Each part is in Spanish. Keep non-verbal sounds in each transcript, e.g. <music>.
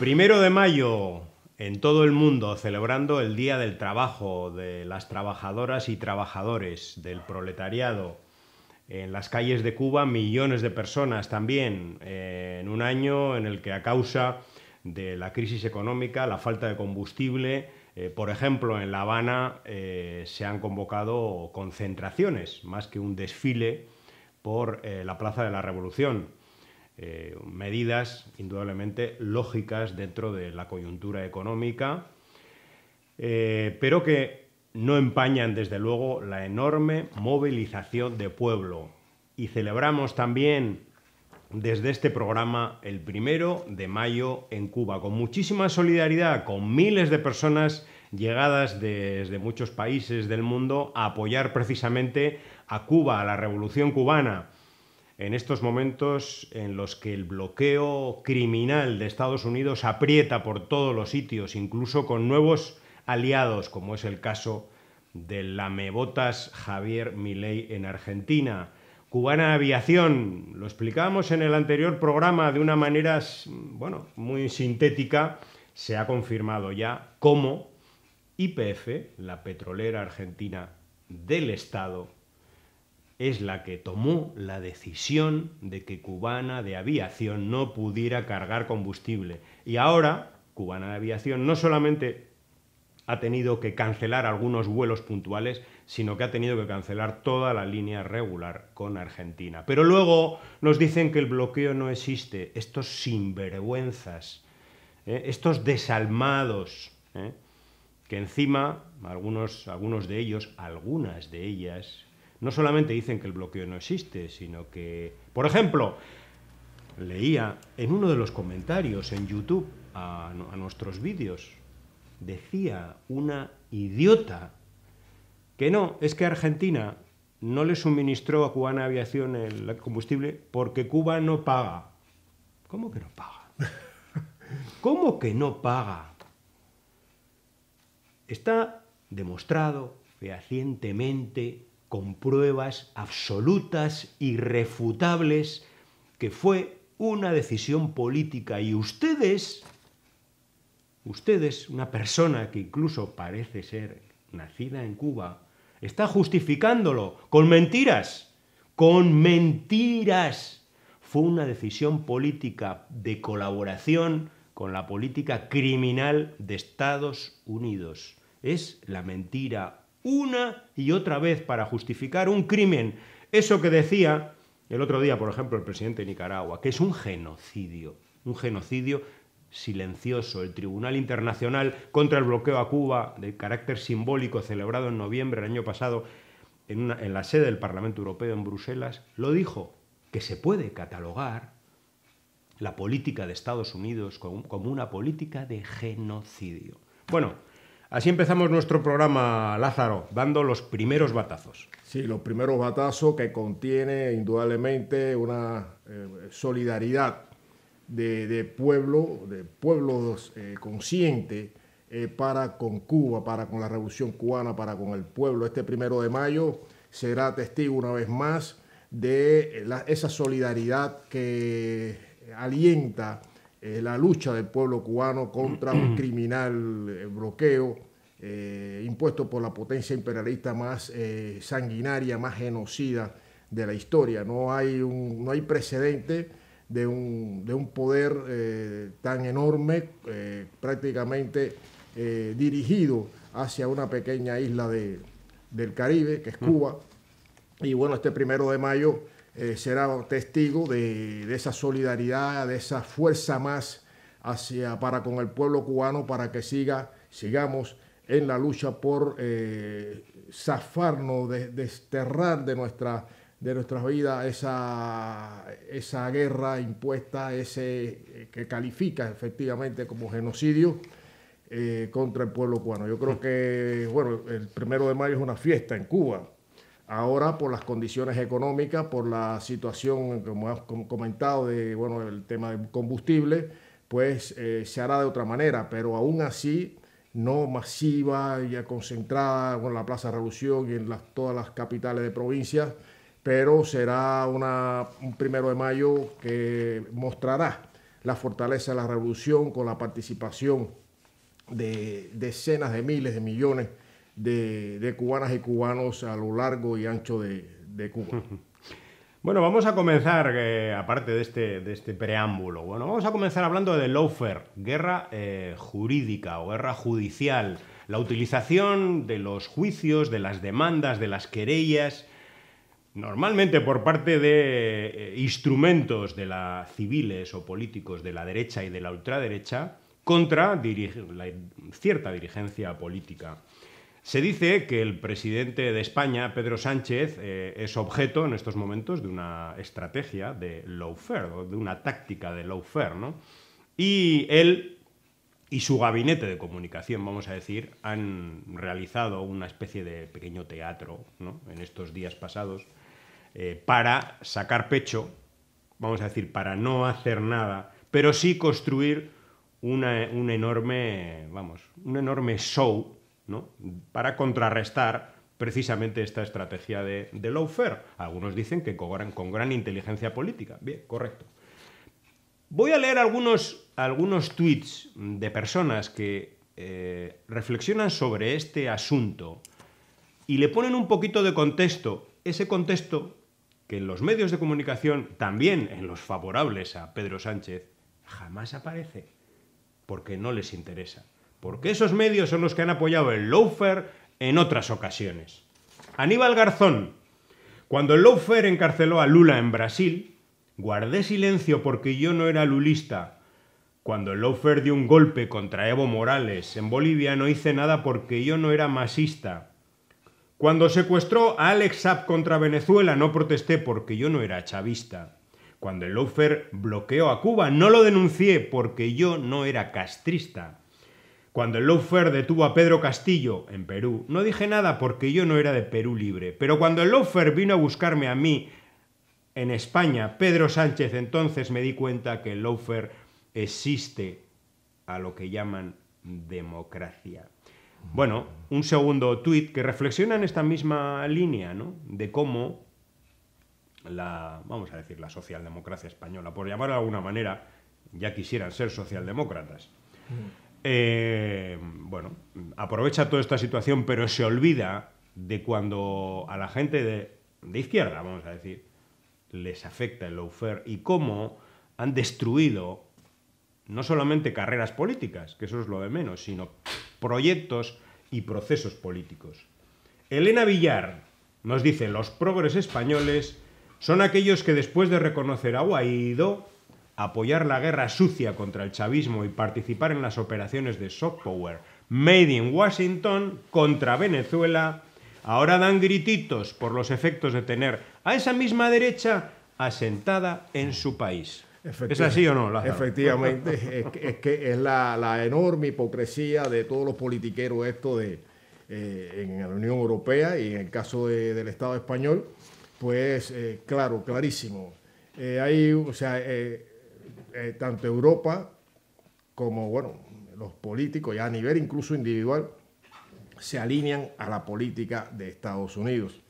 Primero de mayo, en todo el mundo, celebrando el Día del Trabajo, de las trabajadoras y trabajadores, del proletariado. En las calles de Cuba, millones de personas también, eh, en un año en el que a causa de la crisis económica, la falta de combustible, eh, por ejemplo, en La Habana eh, se han convocado concentraciones, más que un desfile, por la Plaza de la Revolución. Eh, medidas indudablemente lógicas dentro de la coyuntura económica, eh, pero que no empañan desde luego la enorme movilización de pueblo. Y celebramos también desde este programa el primero de mayo en Cuba, con muchísima solidaridad, con miles de personas llegadas desde muchos países del mundo a apoyar precisamente a Cuba, a la revolución cubana en estos momentos en los que el bloqueo criminal de Estados Unidos aprieta por todos los sitios, incluso con nuevos aliados, como es el caso la lamebotas Javier Milei en Argentina. Cubana Aviación, lo explicábamos en el anterior programa de una manera, bueno, muy sintética, se ha confirmado ya cómo IPF, la petrolera argentina del Estado, es la que tomó la decisión de que Cubana de Aviación no pudiera cargar combustible. Y ahora, Cubana de Aviación no solamente ha tenido que cancelar algunos vuelos puntuales, sino que ha tenido que cancelar toda la línea regular con Argentina. Pero luego nos dicen que el bloqueo no existe. Estos sinvergüenzas, ¿eh? estos desalmados, ¿eh? que encima algunos, algunos de ellos, algunas de ellas, no solamente dicen que el bloqueo no existe, sino que, por ejemplo, leía en uno de los comentarios en YouTube a, nuestros vídeos, decía una idiota que no, es que Argentina no le suministró a Cubana Aviación el combustible porque Cuba no paga. ¿Cómo que no paga? <laughs> ¿Cómo que no paga? Está demostrado fehacientemente con pruebas absolutas, irrefutables, que fue una decisión política y ustedes, ustedes, una persona que incluso parece ser nacida en Cuba, está justificándolo con mentiras, con mentiras. Fue una decisión política de colaboración con la política criminal de Estados Unidos. Es la mentira una y otra vez para justificar un crimen. Eso que decía el otro día, por ejemplo, el presidente de Nicaragua, que es un genocidio, un genocidio silencioso. El Tribunal Internacional contra el bloqueo a Cuba, de carácter simbólico, celebrado en noviembre del año pasado en, en la sede del Parlamento Europeo en Bruselas, lo dijo, que se puede catalogar la política de Estados Unidos como una política de genocidio. Bueno, Así empezamos nuestro programa, Lázaro, dando los primeros batazos. Sí, los primeros batazos que contiene indudablemente una eh, solidaridad de, pueblo, de pueblos eh, consciente eh, para con Cuba, para con la revolución cubana, para con el pueblo. Este primero de mayo será testigo una vez más de esa solidaridad que alienta eh, la lucha del pueblo cubano contra un <clears throat> criminal eh, bloqueo eh, impuesto por la potencia imperialista más sanguinaria, más genocida de la historia. No hay, no hay precedente de un, poder tan enorme, prácticamente dirigido hacia una pequeña isla de, del Caribe, que es mm. Cuba. Y bueno, este primero de mayo eh, será testigo de, esa solidaridad, de esa fuerza más hacia, para con el pueblo cubano para que siga, sigamos en la lucha por eh, zafarnos, de, desterrar de nuestra de nuestras vidas esa, esa guerra impuesta, ese eh, que califica efectivamente como genocidio contra el pueblo cubano. Yo creo que, bueno, el primero de mayo es una fiesta en Cuba, Ahora, por las condiciones económicas, por la situación, como hemos comentado, de, bueno, el tema del combustible, pues eh, se hará de otra manera, pero aún así no masiva, y concentrada en la Plaza Revolución y en todas las capitales de provincias, pero será una, un primero de mayo que mostrará la fortaleza de la revolución con la participación de decenas de miles de millones de, cubanas y cubanos a lo largo y ancho de, Cuba. <laughs> Bueno, vamos a comenzar, eh, aparte este, de este, preámbulo, bueno, vamos a comenzar hablando de lawfare, guerra eh, jurídica o guerra judicial, la utilización de los juicios, de las demandas, de las querellas, normalmente por parte de eh, instrumentos de la civiles o políticos de la derecha y de la ultraderecha, contra cierta dirigencia política. Se dice que el presidente de España, Pedro Sánchez, eh, es objeto en estos momentos de una estrategia de lawfare, de una táctica de lawfare, ¿no? Y él y su gabinete de comunicación, vamos a decir, han realizado una especie de pequeño teatro en estos días pasados eh, para sacar pecho, vamos a decir, para no hacer nada, pero sí construir una, un enorme, vamos, un enorme show para contrarrestar precisamente esta estrategia de, de lawfare. Algunos dicen que cobran con gran inteligencia política. Bien, correcto. Voy a leer algunos, algunos tweets de personas que eh, reflexionan sobre este asunto y le ponen un poquito de contexto. Ese contexto que en los medios de comunicación, también en los favorables a Pedro Sánchez, jamás aparece, porque no les interesa porque esos medios son los que han apoyado el lawfare en otras ocasiones. Aníbal Garzón, cuando el lawfare encarceló a Lula en Brasil, guardé silencio porque yo no era lulista. Cuando el lawfare dio un golpe contra Evo Morales en Bolivia, no hice nada porque yo no era masista. Cuando secuestró a Alex Saab contra Venezuela, no protesté porque yo no era chavista. Cuando el lawfare bloqueó a Cuba, no lo denuncié porque yo no era castrista. Cuando el Lofer detuvo a Pedro Castillo en Perú, no dije nada porque yo no era de Perú libre, pero cuando el Lofer vino a buscarme a mí en España, Pedro Sánchez, entonces me di cuenta que el Lawfare existe a lo que llaman democracia. Bueno, un segundo tuit que reflexiona en esta misma línea, ¿no? De cómo la, vamos a decir, la socialdemocracia española, por llamarla de alguna manera, ya quisieran ser socialdemócratas. Mm. Eh, bueno, aprovecha toda esta situación, pero se olvida de cuando a la gente de, izquierda, vamos a decir, les afecta el lawfare y cómo han destruido no solamente carreras políticas, que eso es lo de menos, sino proyectos y procesos políticos. Elena Villar nos dice, los progres españoles son aquellos que después de reconocer a Guaidó apoyar la guerra sucia contra el chavismo y participar en las operaciones de soft power made in Washington contra Venezuela, ahora dan grititos por los efectos de tener a esa misma derecha asentada en su país. ¿Es así o no? Efectivamente, <laughs> es, que es la, enorme hipocresía de todos los politiqueros esto de, eh, en la Unión Europea y en el caso del Estado español, pues eh, claro, clarísimo. Eh, hay, o sea, eh, tanto Europa como, bueno, los políticos, ya a nivel incluso individual, se alinean a la política de Estados Unidos.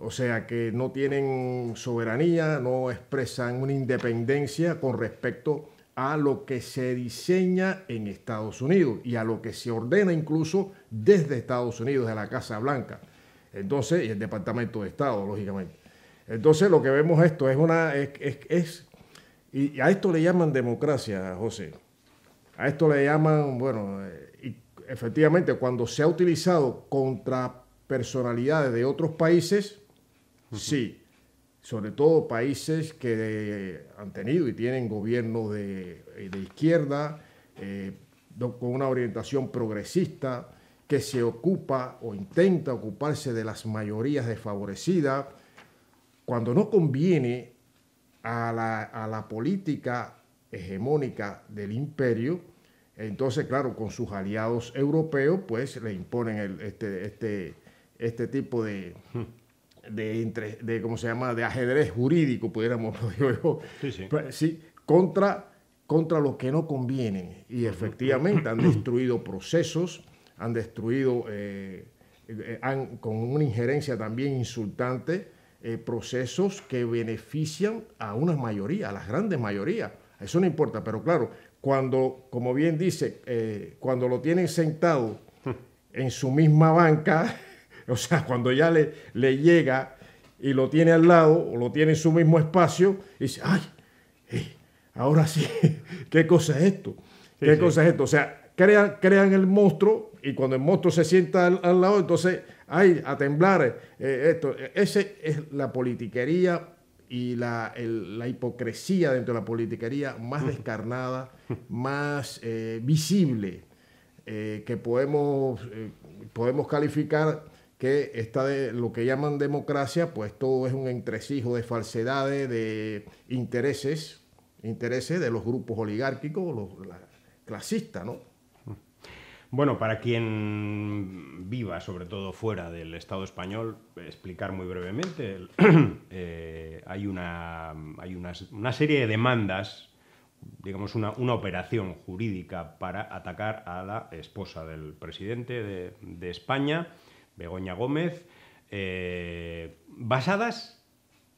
O sea que no tienen soberanía, no expresan una independencia con respecto a lo que se diseña en Estados Unidos y a lo que se ordena incluso desde Estados Unidos, de la Casa Blanca. Entonces, y el Departamento de Estado, lógicamente. Entonces, lo que vemos esto es una es y, a esto le llaman democracia, José. A esto le llaman, bueno, eh, efectivamente, cuando se ha utilizado contra personalidades de otros países, sí, sobre todo países que eh, han tenido y tienen gobiernos de, eh, izquierda, con una orientación progresista, que se ocupa o intenta ocuparse de las mayorías desfavorecidas, cuando no conviene a la, política hegemónica del imperio, entonces, claro, con sus aliados europeos, pues le imponen este, este, este, tipo de, de, de, ¿cómo se llama?, de ajedrez jurídico, pudiéramos, decirlo <laughs> pues, sí, contra, contra los que no convienen. Y efectivamente han destruido procesos, han destruido, eh, eh, con una injerencia también insultante, eh, procesos que benefician a una mayoría, a las grandes mayorías. Eso no importa, pero claro, cuando, como bien dice, eh, cuando lo tienen sentado hmm. en su misma banca, <laughs> o sea, cuando ya le, llega y lo tiene al lado o lo tiene en su mismo espacio, dice, ay, eh, ahora sí, <laughs> ¿qué cosa es esto? ¿Qué cosa es esto? O sea, crean, el monstruo y cuando el monstruo se sienta al lado, entonces ay, a temblar, eh, eh, esto. Eh, Esa es la politiquería y la, hipocresía dentro de la politiquería más descarnada, más visible, que podemos, podemos calificar que lo que llaman democracia, pues todo es un entresijo de falsedades, de intereses, intereses de los grupos oligárquicos, los clasistas, ¿no? Bueno, para quien viva, sobre todo fuera del Estado español, explicar muy brevemente, <clears throat> eh, hay, una, hay una, serie de demandas, digamos una, una, operación jurídica para atacar a la esposa del presidente de, España, Begoña Gómez, eh, basadas,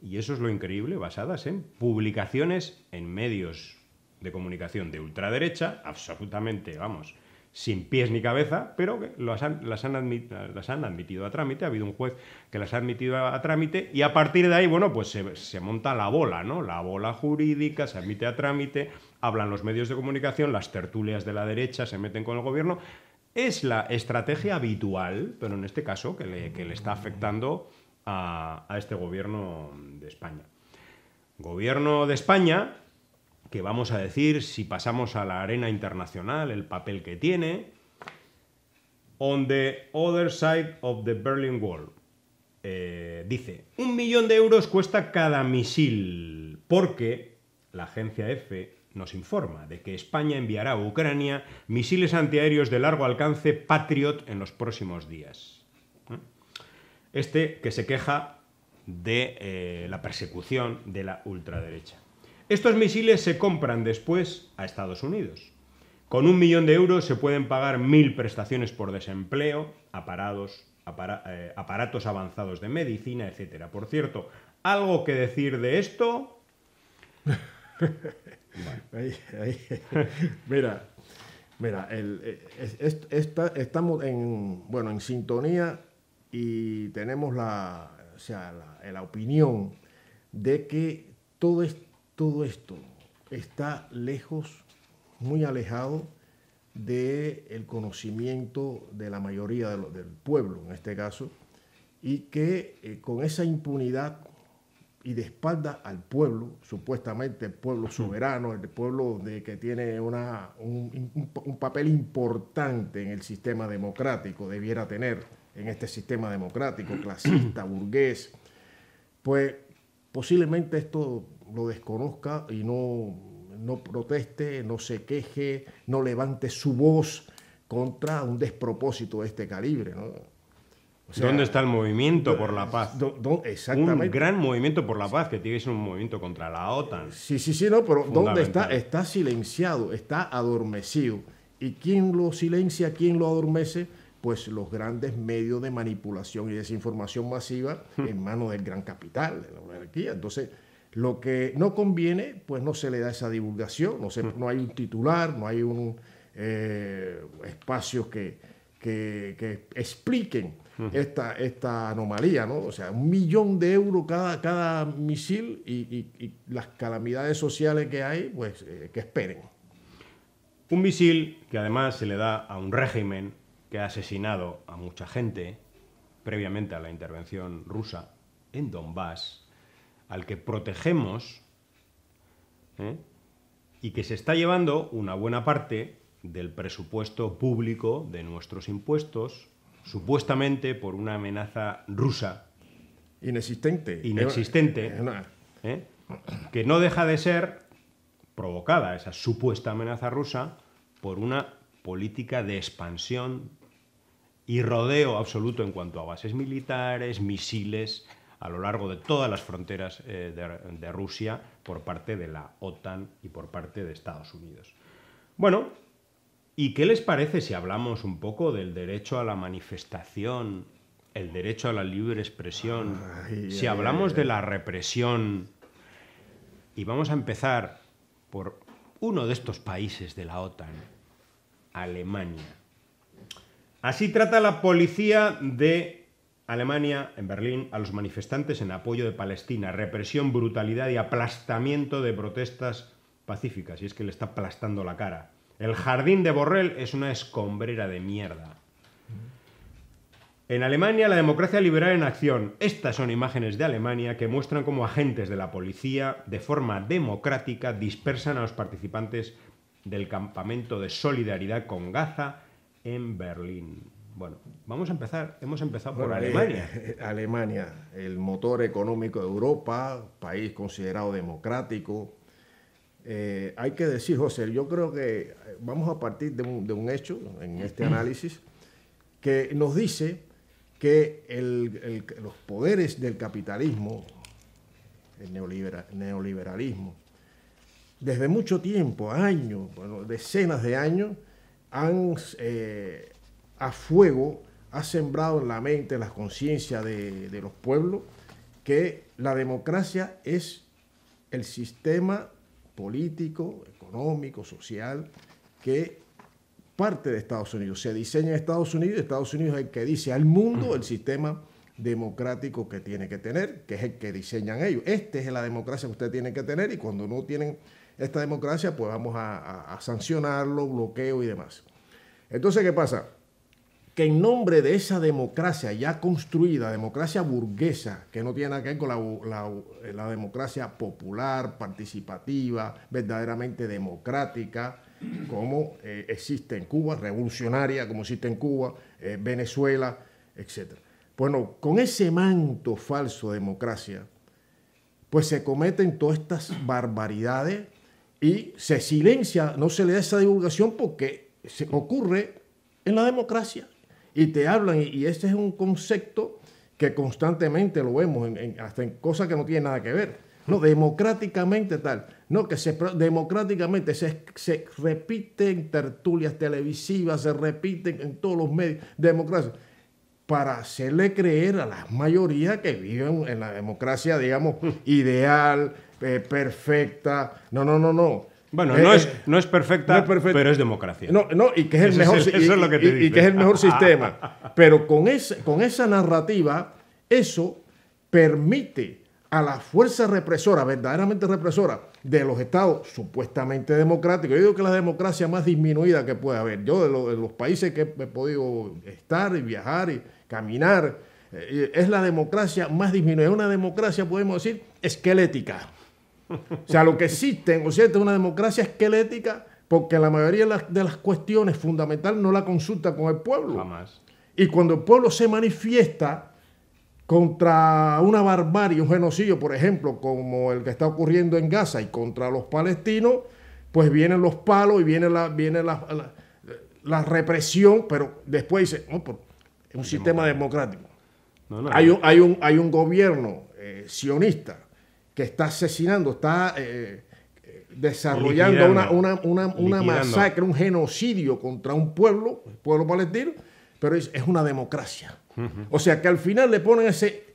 y eso es lo increíble, basadas en publicaciones en medios de comunicación de ultraderecha, absolutamente, vamos, sin pies ni cabeza, pero que las han, admitido a trámite. Ha habido un juez que las ha admitido a, trámite y a partir de ahí, bueno, pues se, monta la bola, ¿no? La bola jurídica se admite a trámite, hablan los medios de comunicación, las tertulias de la derecha se meten con el gobierno. Es la estrategia habitual, pero en este caso que le, está afectando a este gobierno de España. Gobierno de España que vamos a decir si pasamos a la arena internacional, el papel que tiene. On the other side of the Berlin Wall. Eh, dice, un millón de euros cuesta cada misil, porque la agencia EFE nos informa de que España enviará a Ucrania misiles antiaéreos de largo alcance Patriot en los próximos días. ¿Eh? Este que se queja de eh, la persecución de la ultraderecha. Estos misiles se compran después a Estados Unidos. Con un millón de euros se pueden pagar mil prestaciones por desempleo, eh, aparatos avanzados de medicina, etc. Por cierto, ¿algo que decir de esto? <laughs> Mira, eh, estamos en, bueno, en sintonía y tenemos la, la, la opinión de que todo esto todo esto está lejos, muy alejado del conocimiento de la mayoría del pueblo, en este caso, y que eh, con esa impunidad y de espalda al pueblo, supuestamente el pueblo soberano, el pueblo de, que tiene una, un, papel importante en el sistema democrático, debiera tener en este sistema democrático, <clears throat> clasista, burgués, pues posiblemente esto lo desconozca y no, no proteste, no se queje, no levante su voz contra un despropósito de este calibre. ¿Dónde está el movimiento por la paz? exactamente. Un gran movimiento por la paz, que tiene que ser un movimiento contra la OTAN. Sí, sí, sí, no, pero ¿dónde está? Está silenciado, está adormecido. ¿Y quién lo silencia, quién lo adormece? Pues los grandes medios de manipulación y desinformación masiva hmm. en manos del gran capital, de la monarquía. Entonces, lo que no conviene, pues no se le da esa divulgación, no, hay un titular, no hay un eh, espacio que, expliquen esta, anomalía, ¿no? O sea, un millón de euros cada, misil y, las calamidades sociales que hay, pues eh, que esperen. Un misil que además se le da a un régimen que ha asesinado a mucha gente previamente a la intervención rusa en Donbass al que protegemos ¿eh? y que se está llevando una buena parte del presupuesto público de nuestros impuestos, supuestamente por una amenaza rusa. Inexistente. Inexistente. ¿eh? Que no deja de ser provocada, esa supuesta amenaza rusa, por una política de expansión y rodeo absoluto en cuanto a bases militares, misiles, a lo largo de todas las fronteras eh, de, Rusia por parte de la OTAN y por parte de Estados Unidos. Bueno, ¿y qué les parece si hablamos un poco del derecho a la manifestación, el derecho a la libre expresión, si hablamos de la represión? Y vamos a empezar por uno de estos países de la OTAN, Alemania. Así trata la policía de Alemania, en Berlín, a los manifestantes en apoyo de Palestina, represión, brutalidad y aplastamiento de protestas pacíficas, y es que le está aplastando la cara. El jardín de Borrell es una escombrera de mierda. En Alemania, la democracia liberal en acción. Estas son imágenes de Alemania que muestran cómo agentes de la policía, de forma democrática, dispersan a los participantes del campamento de solidaridad con Gaza en Berlín. Bueno, vamos a empezar. Hemos empezado por eh, Alemania. Eh, Alemania, el motor económico de Europa, país considerado democrático. Eh, hay que decir, José, yo creo que vamos a partir de un, hecho en este <clears throat> análisis que nos dice que los poderes del capitalismo, el neoliberalismo, desde mucho tiempo, años, bueno, decenas de años, han a fuego ha sembrado en la mente, en las conciencias de, los pueblos, que la democracia es el sistema político, económico, social, que parte de Estados Unidos. Se diseña en Estados Unidos, Estados Unidos es el que dice al mundo el sistema democrático que tiene que tener, que es el que diseñan ellos. Esta es la democracia que usted tiene que tener y cuando no tienen esta democracia, pues vamos a, a sancionarlo, bloqueo y demás. Entonces, ¿qué pasa? que en nombre de esa democracia ya construida, democracia burguesa, que no tiene nada que ver con la, eh, democracia popular, participativa, verdaderamente democrática, como eh, existe en Cuba, revolucionaria como existe en Cuba, eh, Venezuela, etc. Bueno, con ese manto falso de democracia, pues se cometen todas estas barbaridades y se silencia, no se le da esa divulgación porque se ocurre en la democracia y te hablan, y, ese es un concepto que constantemente lo vemos, hasta en cosas que no tienen nada que ver. No, democráticamente tal. No, que se, democráticamente se, se repite en tertulias televisivas, se repiten en todos los medios, democracia, para hacerle creer a la mayoría que viven en la democracia, digamos, ideal, eh, perfecta. No, no, no, no. Bueno, eh, eh, no, es, no es, perfecta, pero es democracia. No, no y que es el mejor, que es el mejor <laughs> sistema. Pero con, esa, con esa narrativa, eso permite a la fuerza represora, verdaderamente represora, de los estados supuestamente democráticos. Yo digo que la democracia más disminuida que puede haber. Yo, de, los países que he podido estar y viajar y caminar, eh, es la democracia más disminuida. Es Una democracia, podemos decir, esquelética. O sea, lo que existe o Occidente es una democracia esquelética porque la mayoría de las, cuestiones fundamentales no la consulta con el pueblo. Jamás. Y cuando el pueblo se manifiesta contra una barbarie, un genocidio, por ejemplo, como el que está ocurriendo en Gaza y contra los palestinos, pues vienen los palos y viene la, viene la, represión, pero después dice, no, es un sistema democrático. hay, un, hay, un, hay un gobierno eh, sionista que está asesinando, está eh, eh, desarrollando una, masacre, un genocidio contra un pueblo, el pueblo palestino, pero es, una democracia. O sea que al final le ponen ese,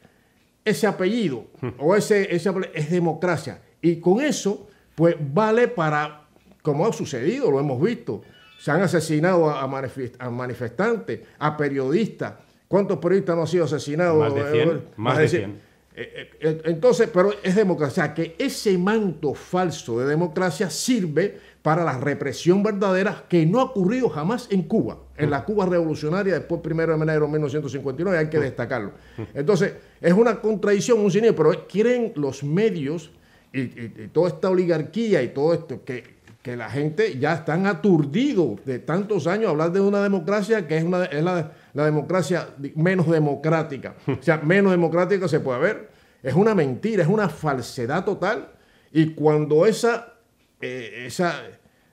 ese apellido o ese, ese es democracia. Y con eso, pues vale para, como ha sucedido, lo hemos visto, se han asesinado a, a manifestantes, a periodistas. ¿Cuántos periodistas no han sido asesinados? Más de Más, de 100. Eh, eh, entonces, pero es democracia, o sea, que ese manto falso de democracia sirve para la represión verdadera que no ha ocurrido jamás en Cuba, en la Cuba revolucionaria después primero de enero de 1959, hay que destacarlo. Entonces, es una contradicción, un pero quieren los medios y, toda esta oligarquía y todo esto, que, que la gente ya están aturdidos de tantos años hablar de una democracia que es, una, es la la democracia menos democrática. O sea, menos democrática se puede ver. Es una mentira, es una falsedad total. Y cuando esa, eh, esa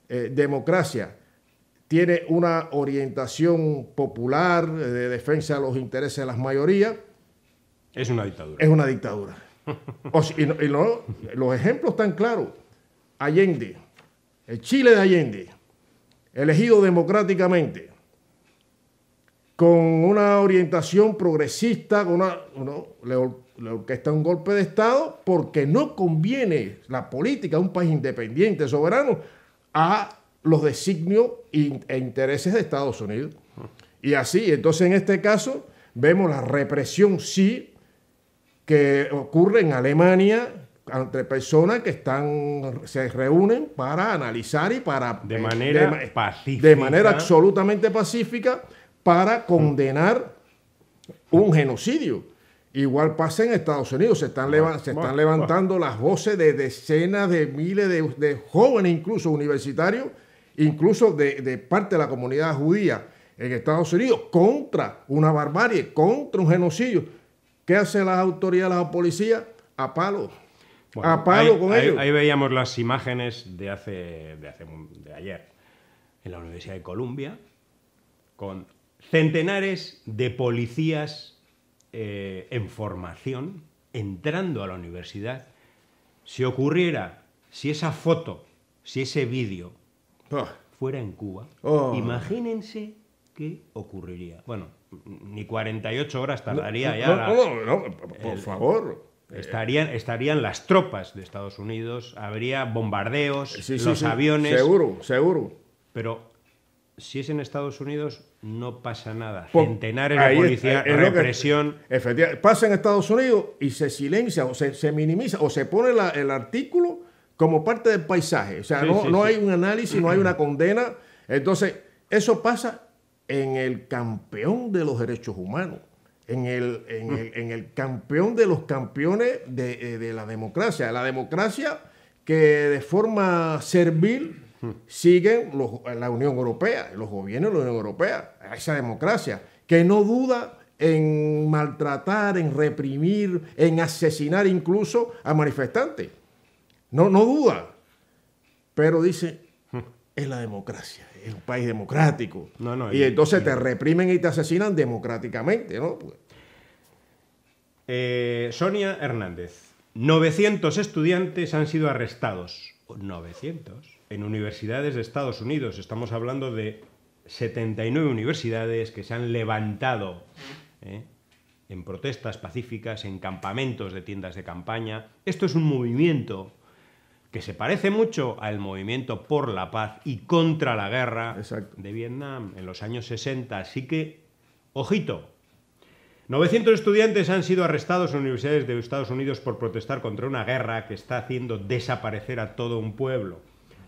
eh, democracia tiene una orientación popular eh, de defensa de los intereses de las mayorías, es una dictadura. Es una dictadura. los ejemplos están claros. Allende, el Chile de Allende, elegido democráticamente, con una orientación progresista, con una, uno, le, un golpe de Estado, porque no conviene la política de un país independiente, soberano, a los designios e intereses de Estados Unidos. Y así, entonces en este caso vemos la represión, sí, que ocurre en Alemania, entre personas que están se reúnen para analizar y para de manera pacífica de manera absolutamente pacífica para condenar un genocidio. Igual pasa en Estados Unidos, se están, levantando las voces de decenas de miles de, jóvenes, incluso universitarios, incluso de, parte de la comunidad judía en Estados Unidos, contra una barbarie, contra un genocidio. ¿Qué hacen las autoridades, la policía A palo. a palo ahí, con ellos. Ahí veíamos las imágenes de hace, de hace de ayer en la Universidad de Columbia con Centenares de policías eh, en formación, entrando a la universidad, si ocurriera, si esa foto, si ese vídeo fuera en Cuba, oh. imagínense qué ocurriría. Bueno, ni 48 horas tardaría ya. No, por favor. Estarían, estarían las tropas de Estados Unidos, habría bombardeos, los aviones. Seguro, seguro. Pero si es en Estados Unidos, no pasa nada. Pues, Centenares de policías, represión. efectivamente, pasa en Estados Unidos y se silencia o se, minimiza o se pone el artículo como parte del paisaje. O sea, no, hay un análisis, no hay una <clears throat> condena. Entonces, eso pasa en el campeón de los derechos humanos, en el, en el, campeón de los campeones de, eh, de la democracia. La democracia que de forma servil siguen la Unión Europea, los gobiernos de la Unión Europea, esa democracia, que no duda en maltratar, en reprimir, en asesinar incluso a manifestantes. No, no duda. Pero dice, es la democracia, es un país democrático. No, y entonces te reprimen y te asesinan democráticamente, ¿no? Pues. Eh, Sonia Hernández, 900 estudiantes han sido arrestados. 900 en universidades de Estados Unidos. Estamos hablando de 79 universidades que se han levantado ¿eh? en protestas pacíficas, en campamentos de tiendas de campaña. Esto es un movimiento que se parece mucho al movimiento por la paz y contra la guerra de Vietnam en los años 60. Así que, ojito, 900 estudiantes han sido arrestados en universidades de Estados Unidos por protestar contra una guerra que está haciendo desaparecer a todo un pueblo.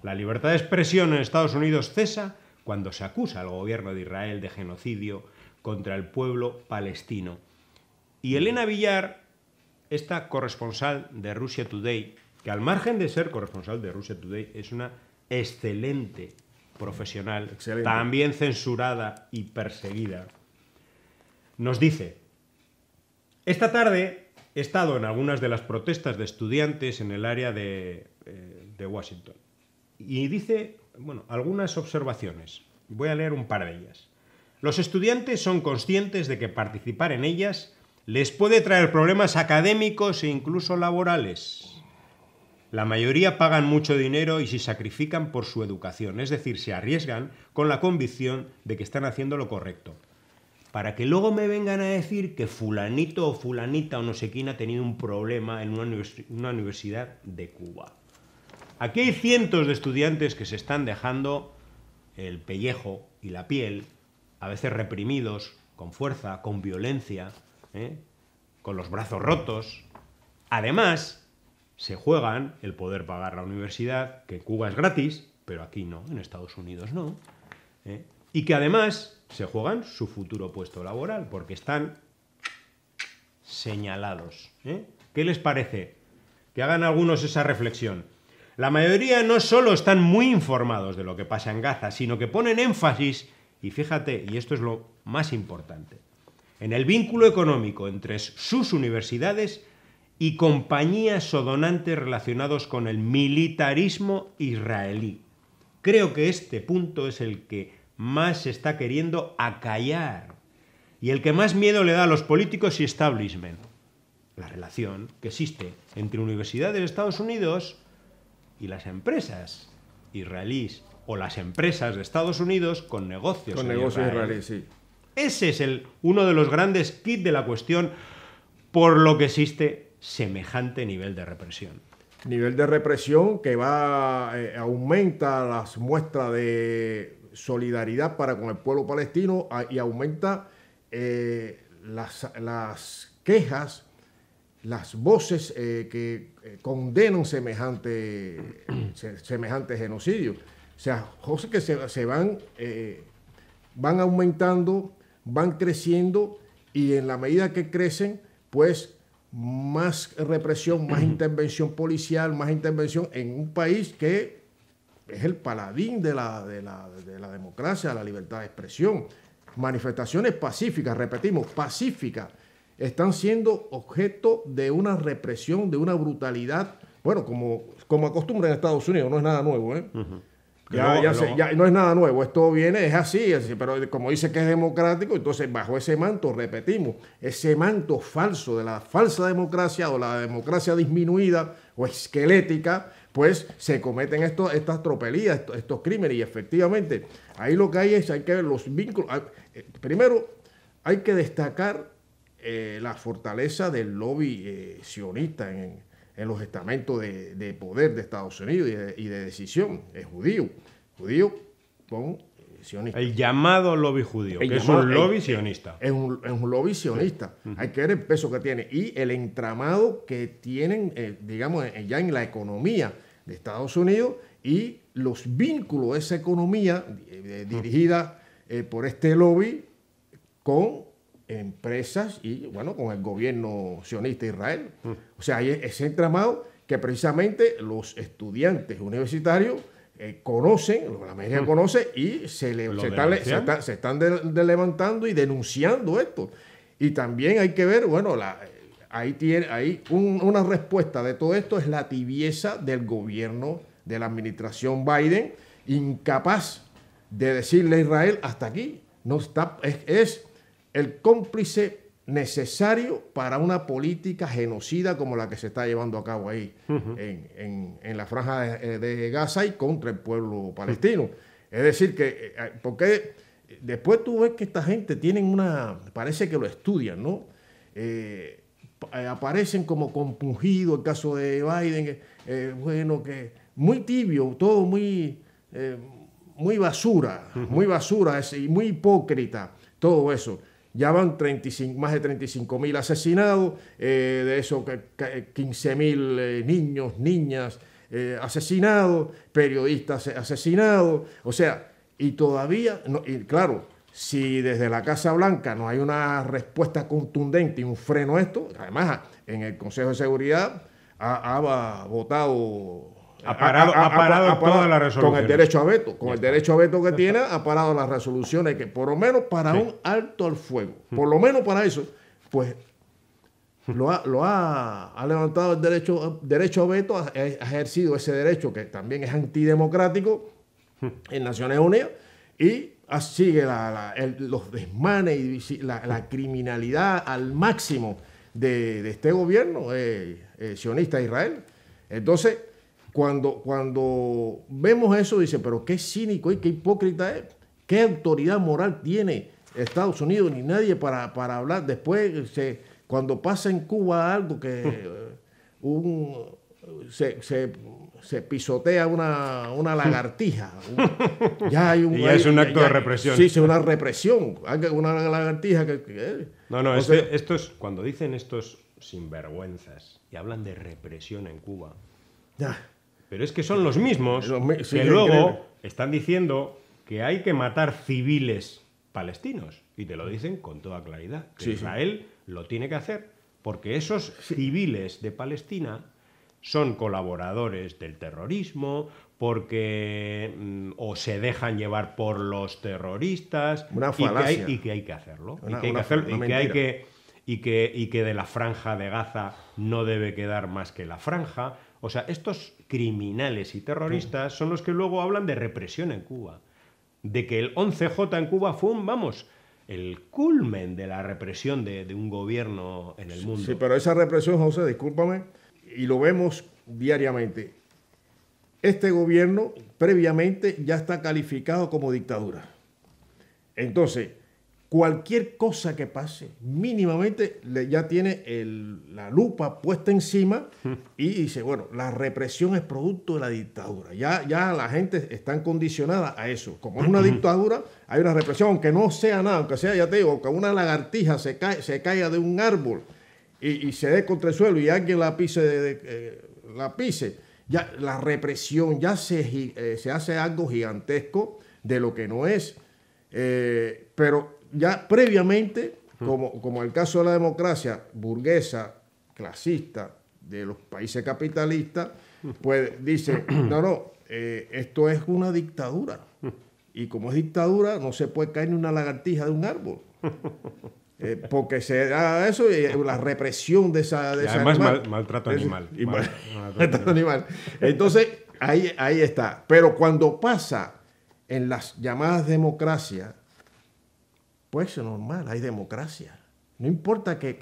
La libertad de expresión en Estados Unidos cesa cuando se acusa al gobierno de Israel de genocidio contra el pueblo palestino. Y Elena Villar, esta corresponsal de Russia Today, que al margen de ser corresponsal de Russia Today, es una excelente profesional, también censurada y perseguida, nos dice, esta tarde he estado en algunas de las protestas de estudiantes en el área de eh, Washington y dice, bueno, algunas observaciones. Voy a leer un par de ellas. Los estudiantes son conscientes de que participar en ellas les puede traer problemas académicos e incluso laborales. La mayoría pagan mucho dinero y se sacrifican por su educación, es decir, se arriesgan con la convicción de que están haciendo lo correcto. Para que luego me vengan a decir que fulanito o fulanita o no sé quién ha tenido un problema en una, una universidad de Cuba. Aquí hay cientos de estudiantes que se están dejando el pellejo y la piel, a veces reprimidos, con fuerza, con violencia, ¿eh? con los brazos rotos. Además, se juegan el poder pagar la universidad, que en Cuba es gratis, pero aquí no, en Estados Unidos no. ¿eh? Y que además se juegan su futuro puesto laboral, porque están señalados. ¿eh? ¿Qué les parece? Que hagan algunos esa reflexión. La mayoría no solo están muy informados de lo que pasa en Gaza, sino que ponen énfasis, y fíjate, y esto es lo más importante, en el vínculo económico entre sus universidades y compañías o donantes relacionados con el militarismo israelí. Creo que este punto es el que más se está queriendo acallar y el que más miedo le da a los políticos y establishment. La relación que existe entre universidades de Estados Unidos y las empresas israelíes o las empresas de Estados Unidos con negocios con negocios israelíes. Sí. Ese es el, uno de los grandes kits de la cuestión por lo que existe semejante nivel de represión. Nivel de represión que va eh, aumenta las muestras de solidaridad para con el pueblo palestino ah, y aumenta eh, las, las quejas las voces eh, que eh, condenan semejante, <clears throat> semejante genocidio. O sea, cosas que se, van, eh, van aumentando, van creciendo y en la medida que crecen, pues más represión, más <clears throat> intervención policial, más intervención en un país que es el paladín de la, de la, de democracia, la libertad de expresión. Manifestaciones pacíficas, repetimos, pacíficas están siendo objeto de una represión, de una brutalidad, bueno, como, como acostumbra en Estados Unidos, no es nada nuevo, ¿eh? Ya, no, no. es nada nuevo, esto viene, es así, pero como dice que es democrático, entonces bajo ese manto, repetimos, ese manto falso de la falsa democracia o la democracia disminuida o esquelética, pues se cometen estas tropelías, estos, crímenes y efectivamente ahí lo que hay es, hay que ver los vínculos, eh, primero hay que destacar eh, la fortaleza del lobby eh, sionista en, los estamentos de, poder de Estados Unidos y de, decisión. Es judío. Judío con eh, Sionista. El llamado lobby judío, que es un lobby sionista. Es un, es lobby sionista. Hay que ver el peso que tiene y el entramado que tienen, digamos, ya en la economía de Estados Unidos y los vínculos de esa economía dirigida por este lobby con empresas y, bueno, con el gobierno sionista de Israel. O sea, hay ese entramado que precisamente los estudiantes universitarios eh, conocen, la mayoría mm. conoce, y se, están, levantando y denunciando esto. Y también hay que ver, bueno, la, eh, ahí tiene, ahí una respuesta de todo esto es la tibieza del gobierno de la administración Biden, incapaz de decirle a Israel hasta aquí. No está, es el cómplice necesario para una política genocida como la que se está llevando a cabo ahí en, en, la franja eh, de, Gaza y contra el pueblo palestino. Es decir, que eh, eh, porque después tú ves que esta gente tienen una, parece que lo estudian, ¿no? aparecen como compungidos, el caso de Biden, bueno, que muy tibio, todo muy, muy basura, muy basura y muy hipócrita, todo eso. Ya van 35, más de 35 mil asesinados, eh, de esos 15 eh, mil eh, niños, niñas asesinados, periodistas asesinados. O sea, y todavía, no, y claro, si desde la Casa Blanca no hay una respuesta contundente y un freno a esto, además en el Consejo de Seguridad ha votado ha parado, ha, parado, Con el derecho a veto. Con el derecho a veto que tiene, ha parado las resoluciones que, por lo menos para un alto al fuego, mm. por lo menos para eso, pues lo ha, levantado el derecho, derecho a veto, ha, ejercido ese derecho que también es antidemocrático mm. en Naciones Unidas y sigue los desmanes y la, criminalidad al máximo de, este gobierno eh, eh, sionista de Israel. Entonces cuando, cuando vemos eso, dice, pero qué cínico y qué hipócrita es, qué autoridad moral tiene Estados Unidos ni nadie para, hablar. Después, cuando pasa en Cuba algo que hmm. eh, se, pisotea una, lagartija, ya hay un... <laughs> Y es un acto de represión. Sí, es una represión, una lagartija que... Eh. no, no, esto es cuando dicen estos sinvergüenzas y hablan de represión en Cuba... Pero es que son los mismos que luego están diciendo que hay que matar civiles palestinos. Y te lo dicen con toda claridad. Que Israel lo tiene que hacer porque esos civiles de Palestina son colaboradores del terrorismo, porque mm, o se dejan llevar por los terroristas una y, que hay, y, que hay, que hacerlo y que hay que y que, hay que, y que de la franja de Gaza no debe quedar más que la franja o sea, estos criminales y terroristas son los que luego hablan de represión en Cuba, de que el 11J en Cuba fue un, vamos, el culmen de la represión de, de un gobierno en el mundo. Sí, pero esa represión, José, discúlpame, y lo vemos diariamente. Este gobierno previamente ya está calificado como dictadura. Entonces, cualquier cosa que pase, mínimamente ya tiene la lupa puesta encima <laughs> y dice, bueno, la represión es producto de la dictadura. Ya, ya la gente está condicionada a eso. Como es una dictadura, hay una represión, aunque no sea nada, aunque sea, ya te digo, que una lagartija se, cae, se caiga de un árbol y, se dé contra el suelo y alguien la pise, de, eh, la, pise ya, la represión, ya se, eh, se hace algo gigantesco de lo que no es. Eh, pero ya previamente, como, el caso de la democracia burguesa, clasista, de los países capitalistas, pues dice, <clears throat> no, no, eh, esto es una dictadura. Y como es dictadura, no se puede caer en una lagartija de un árbol. <laughs> Eh, porque se da eso y la represión de esa. De además, maltrato animal. Entonces, ahí, ahí está. Pero cuando pasa en las llamadas democracias, pues normal, hay democracia. No importa que,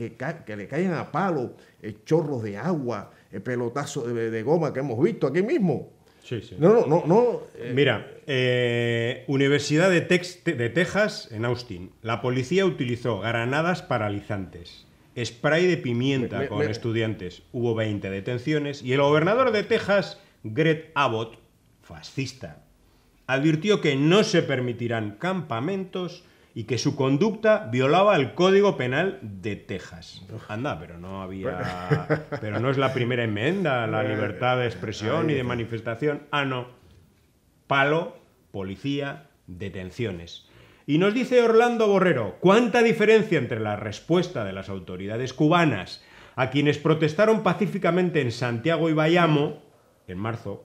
le caigan a palo eh, chorros de agua, el eh, pelotazos de, goma que hemos visto aquí mismo. Sí, sí. No, no, no. Eh. Mira, Universidad de, de Texas en Austin. La policía utilizó granadas paralizantes spray de pimienta con estudiantes. Hubo 20 detenciones y el gobernador de Texas, Greg Abbott, fascista, advirtió que no se permitirán campamentos y que su conducta violaba el Código Penal de Texas. Anda, pero no había. <laughs> Pero no es la primera enmienda, la libertad de expresión y de manifestación. Ah, no. Palo, policía, detenciones. Y nos dice Orlando Borrero, ¿cuánta diferencia entre la respuesta de las autoridades cubanas a quienes protestaron pacíficamente en Santiago y Bayamo en marzo,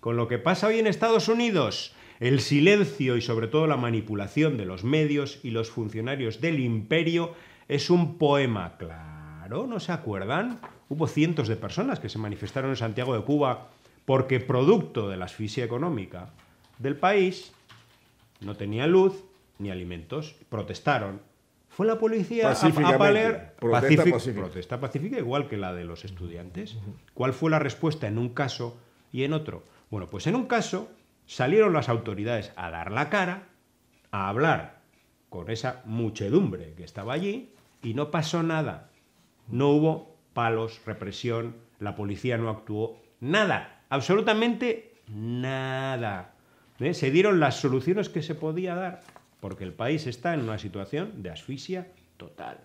con lo que pasa hoy en Estados Unidos? El silencio y sobre todo la manipulación de los medios y los funcionarios del imperio es un poema claro, ¿no se acuerdan? Hubo cientos de personas que se manifestaron en Santiago de Cuba porque producto de la asfixia económica del país no tenía luz ni alimentos, protestaron. Fue la policía a paler pacífica. protesta pacífica igual que la de los estudiantes. ¿Cuál fue la respuesta en un caso y en otro? Bueno, pues en un caso salieron las autoridades a dar la cara, a hablar con esa muchedumbre que estaba allí y no pasó nada. No hubo palos, represión, la policía no actuó, nada, absolutamente nada. ¿Eh? Se dieron las soluciones que se podía dar, porque el país está en una situación de asfixia total.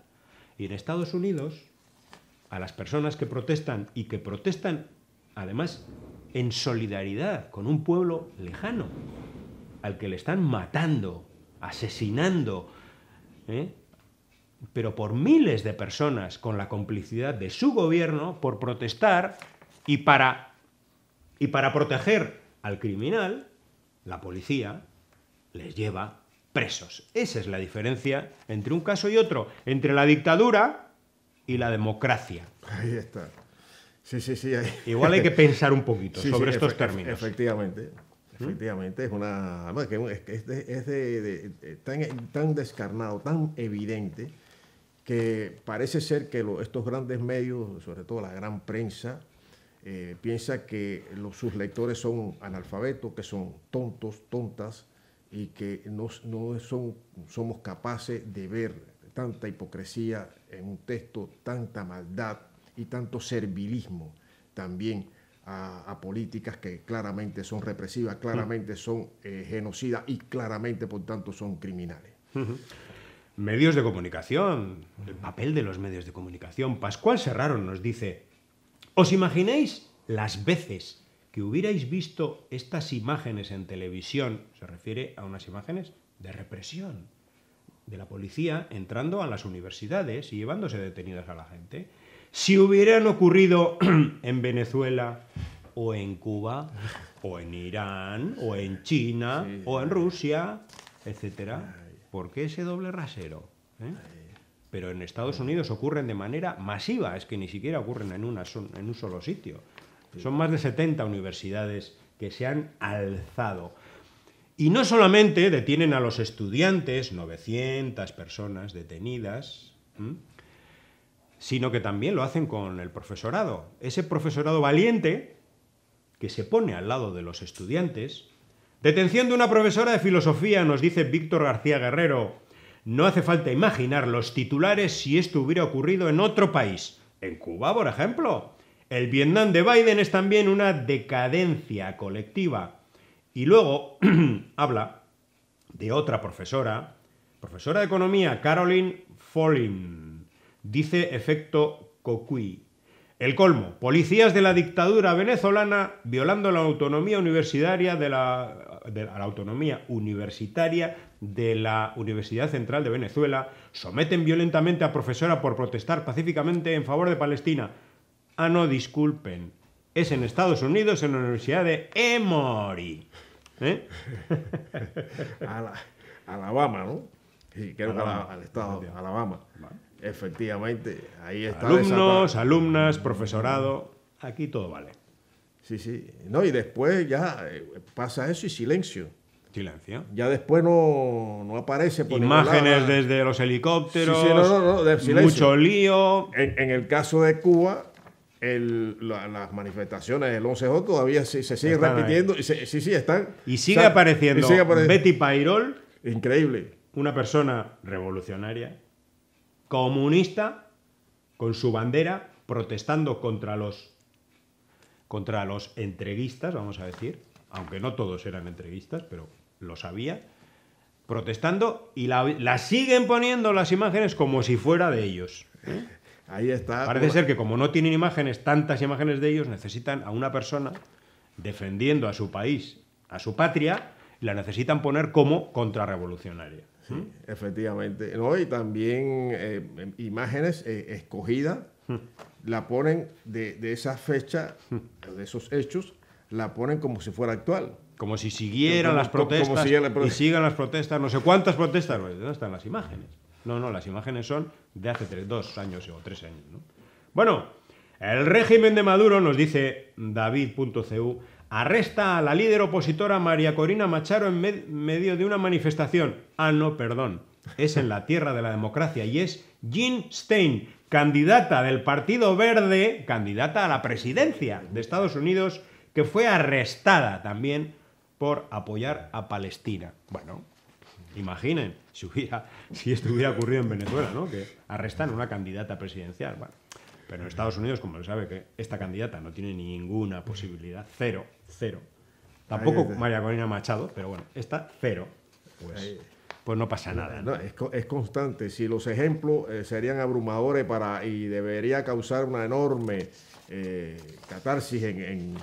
Y en Estados Unidos, a las personas que protestan y que protestan, además, en solidaridad con un pueblo lejano, al que le están matando, asesinando, ¿eh? pero por miles de personas con la complicidad de su gobierno por protestar y para, y para proteger al criminal, la policía les lleva presos. Esa es la diferencia entre un caso y otro, entre la dictadura y la democracia. Ahí está. Sí, Igual hay que pensar un poquito <laughs> sobre estos términos. Efectivamente. ¿Mm? Efectivamente, es una. es, tan, descarnado, tan evidente, que parece ser que estos grandes medios, sobre todo la gran prensa, eh, piensa que sus lectores son analfabetos, que son tontos, tontas, y que no, son, somos capaces de ver tanta hipocresía en un texto, tanta maldad, y tanto servilismo también a, políticas que claramente son represivas, mm. claramente son eh, genocidas y claramente, por tanto, son criminales. Medios de comunicación, el papel de los medios de comunicación. Pascual Serraro nos dice, ¿os imagináis las veces que hubierais visto estas imágenes en televisión? Se refiere a unas imágenes de represión, de la policía entrando a las universidades y llevándose detenidas a la gente si hubieran ocurrido <clears throat> en Venezuela o en Cuba o en Irán o en China o en Rusia, etcétera. ¿Por qué ese doble rasero? ¿eh? Pero en Estados Unidos ocurren de manera masiva, es que ni siquiera ocurren en, una, en un solo sitio. Son más de 70 universidades que se han alzado. Y no solamente detienen a los estudiantes, 900 personas detenidas, sino que también lo hacen con el profesorado. Ese profesorado valiente que se pone al lado de los estudiantes. Detención de una profesora de filosofía, nos dice Víctor García Guerrero. No hace falta imaginar los titulares si esto hubiera ocurrido en otro país. En Cuba, por ejemplo. El Vietnam de Biden es también una decadencia colectiva. Y luego <clears throat> habla de otra profesora, profesora de economía, Caroline Follin, dice efecto Cocuy. El colmo, policías de la dictadura venezolana violando la autonomía universitaria de la, la autonomía universitaria de la Universidad Central de Venezuela, someten violentamente a profesora por protestar pacíficamente en favor de Palestina. Ah, no, disculpen. Es en Estados Unidos, en la Universidad de Emory. ¿Eh? <laughs> Alabama, ¿no? Sí, creo que al estado de Alabama. Efectivamente, ahí está. Alumnos, alumnas, profesorado, aquí todo vale. Sí, sí. No, y después ya eh, pasa eso y silencio. Silencio. Ya después no, aparece por Imágenes desde los helicópteros. Mucho lío. En, el caso de Cuba, las manifestaciones del 11J todavía se, siguen repitiendo. sí, sí, están. Y sigue, apareciendo y sigue apareciendo Betty Pairol. Increíble. Una persona revolucionaria comunista con su bandera protestando contra los contra los entreguistas, vamos a decir, aunque no todos eran entreguistas, pero lo sabía, protestando y la, siguen poniendo las imágenes como si fuera de ellos. ¿eh? <laughs> Ahí está. Parece ser que como no tienen imágenes, tantas imágenes de ellos, necesitan a una persona defendiendo a su país, a su patria, la necesitan poner como contrarrevolucionaria efectivamente. hoy y también eh, em, imágenes eh, escogidas, la ponen de, de esa fecha, de esos hechos, la ponen como si fuera actual. Como si siguieran las protestas. y sigan las protestas, no sé cuántas protestas, no están las imágenes. No, no, las imágenes son de hace dos años o tres años. Bueno, el régimen de Maduro, nos dice David.cu, Arresta a la líder opositora María Corina Macharo en medio de una manifestación. Ah, no, perdón. Es en la tierra de la democracia y es Jean Stein, candidata del Partido Verde, candidata a la presidencia de Estados Unidos, que fue arrestada también por apoyar a Palestina. Bueno, imaginen si, hubiera, si esto hubiera ocurrido en Venezuela, ¿no? Que arrestan a una candidata presidencial. Bueno, pero en Estados Unidos, como lo sabe, que esta candidata no tiene ninguna posibilidad, cero, cero. Tampoco María Corina Machado, pero bueno, está cero. Pues, pues no pasa nada. es, constante. Si los ejemplos eh, serían abrumadores para y debería causar una enorme eh, catarsis en,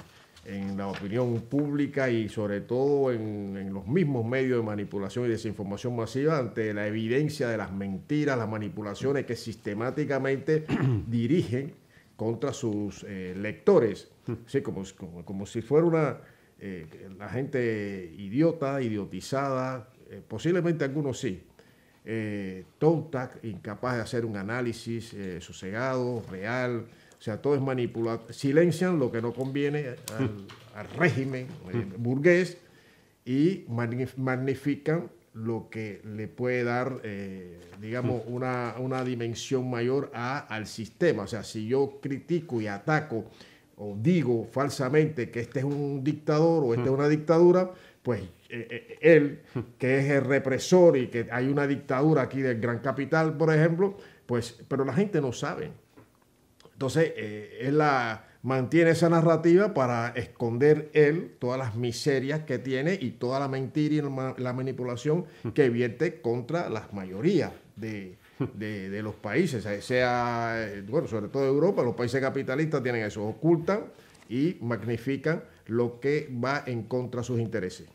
la opinión pública y sobre todo en, en, los mismos medios de manipulación y desinformación masiva ante la evidencia de las mentiras, las manipulaciones que sistemáticamente <clears throat> dirigen contra sus eh, lectores, hmm. como, si fuera una eh, la gente idiota, idiotizada, eh, posiblemente algunos sí, tonta, incapaz de hacer un análisis sosegado, real, o sea, todo es manipulado, silencian lo que no conviene al hmm. régimen hmm. burgués y magnifican lo que le puede dar, eh, digamos, hmm. una, dimensión mayor a, al sistema. O sea, si yo critico y ataco o digo falsamente que este es un dictador o esta es hmm. una dictadura, pues eh, eh, él, hmm. que es el represor y que hay una dictadura aquí del Gran Capital, por ejemplo, pues, pero la gente no sabe. Entonces, es la mantiene esa narrativa para esconder él todas las miserias que tiene y toda la mentira y la manipulación que vierte contra las mayorías de, de, los países, sea, eh, bueno, sobre todo Europa, los países capitalistas tienen eso, ocultan y magnifican lo que va en contra de sus intereses.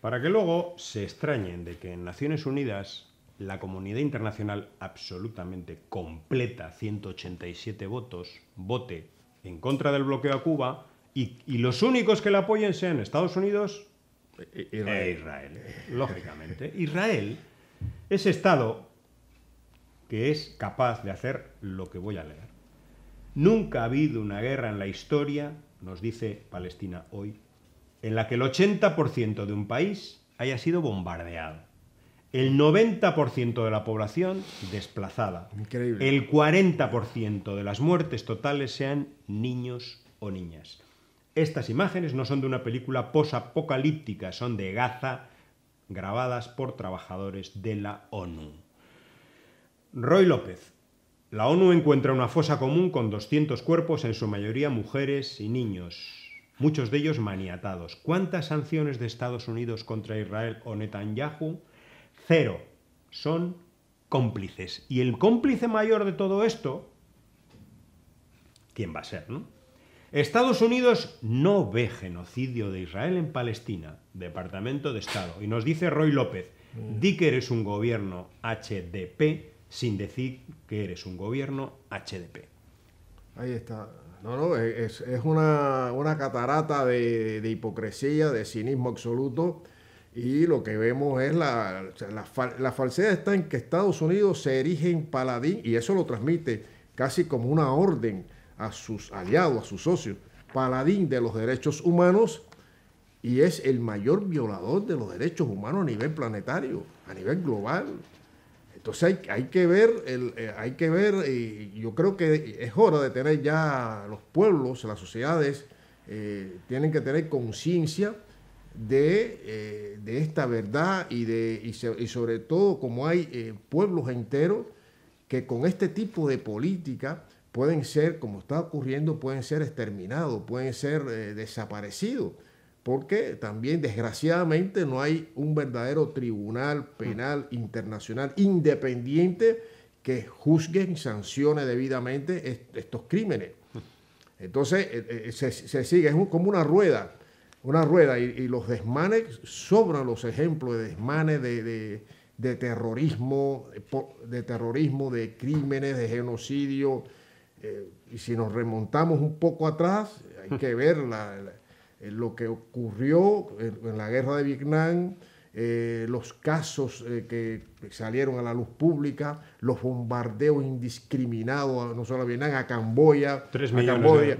Para que luego se extrañen de que en Naciones Unidas la comunidad internacional absolutamente completa, 187 votos, vote en contra del bloqueo a Cuba y, los únicos que le apoyen sean Estados Unidos e, e, e Israel. Lógicamente. Israel es Estado que es capaz de hacer lo que voy a leer. Nunca ha habido una guerra en la historia, nos dice Palestina hoy, en la que el 80% de un país haya sido bombardeado el 90% de la población desplazada. Increíble. El 40% de las muertes totales sean niños o niñas. Estas imágenes no son de una película posapocalíptica, son de Gaza, grabadas por trabajadores de la ONU. Roy López. La ONU encuentra una fosa común con 200 cuerpos, en su mayoría mujeres y niños muchos de ellos maniatados. ¿Cuántas sanciones de Estados Unidos contra Israel o Netanyahu Cero. Son cómplices. Y el cómplice mayor de todo esto, ¿quién va a ser, Estados Unidos no ve genocidio de Israel en Palestina, Departamento de Estado. Y nos dice Roy López, di que eres un gobierno HDP sin decir que eres un gobierno HDP. Ahí está. No, no, es, una, catarata de hipocresía, de cinismo absoluto. Y lo que vemos es la, falsedad está en que Estados Unidos se erige en paladín y eso lo transmite casi como una orden a sus aliados, a sus socios, paladín de los derechos humanos y es el mayor violador de los derechos humanos a nivel planetario, a nivel global. Entonces hay, que ver, el, eh, hay que ver, y yo creo que es hora de tener ya los pueblos, las sociedades, eh, tienen que tener conciencia eh, de, esta verdad y, de, sobre todo como hay eh, pueblos enteros que con este tipo de política pueden ser, como está ocurriendo, pueden ser exterminados, pueden ser eh, desaparecidos, porque también desgraciadamente no hay un verdadero tribunal penal internacional independiente que juzgue y sancione debidamente estos crímenes. Entonces, se, sigue, es como una rueda una rueda y, los desmanes, sobran los ejemplos de desmanes de, terrorismo, de terrorismo, de crímenes, de genocidio. Eh, y si nos remontamos un poco atrás, hay que <laughs> ver lo que ocurrió en la guerra de Vietnam, eh, los casos eh, que salieron a la luz pública, los bombardeos indiscriminados, no solo a Vietnam, a Camboya. A Camboya.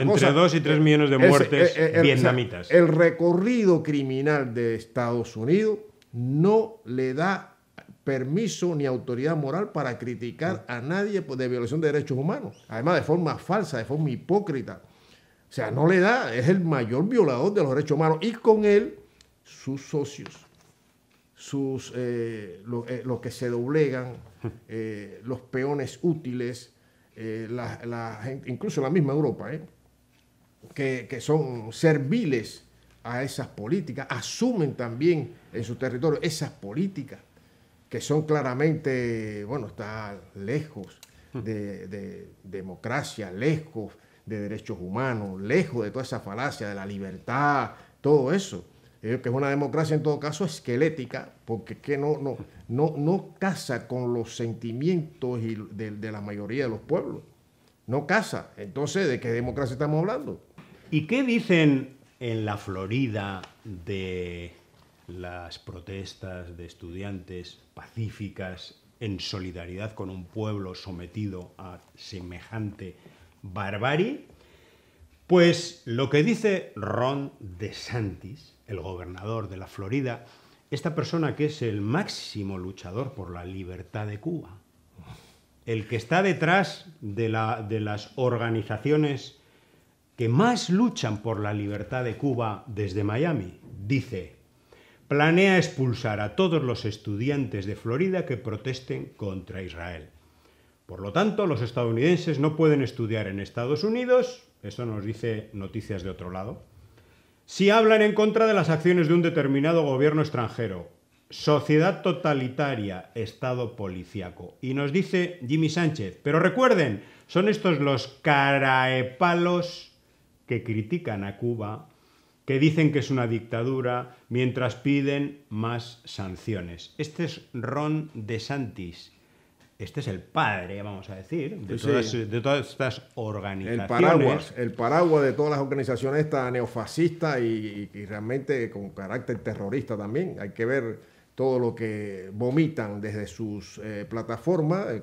entre 2 y 3 millones de muertes vietnamitas. El, el recorrido criminal de Estados Unidos no le da permiso ni autoridad moral para criticar a nadie de violación de derechos humanos, además de forma falsa, de forma hipócrita. O sea, no le da, es el mayor violador de los derechos humanos y con él sus socios sus, eh, los eh, que se doblegan, eh, los peones útiles, incluso la misma Europa, que, son serviles a esas políticas, asumen también en su territorio esas políticas que son claramente, bueno, está lejos de democracia, lejos de derechos humanos, lejos de toda esa falacia de la libertad, todo eso que es una democracia en todo caso esquelética, porque no, no, no, casa con los sentimientos de, de, la mayoría de los pueblos. No casa. Entonces, ¿de qué democracia estamos hablando? ¿Y qué dicen en la Florida de las protestas de estudiantes pacíficas en solidaridad con un pueblo sometido a semejante barbarie? Pues lo que dice Ron DeSantis el gobernador de la Florida, esta persona que es el máximo luchador por la libertad de Cuba, el que está detrás de, las organizaciones que más luchan por la libertad de Cuba desde Miami, dice, planea expulsar a todos los estudiantes de Florida que protesten contra Israel. Por lo tanto, los estadounidenses no pueden estudiar en Estados Unidos, eso nos dice noticias de otro lado, si hablan en contra de las acciones de un determinado gobierno extranjero, sociedad totalitaria, Estado policíaco. Y nos dice Jimmy Sánchez, pero recuerden, son estos los caraepalos que critican a Cuba, que dicen que es una dictadura, mientras piden más sanciones. Este es Ron DeSantis, este es el padre, vamos a decir, de, todas, estas organizaciones. El paraguas, el paraguas de todas las organizaciones esta neofascistas y, realmente con carácter terrorista también. Hay que ver todo lo que vomitan desde sus eh, plataformas eh,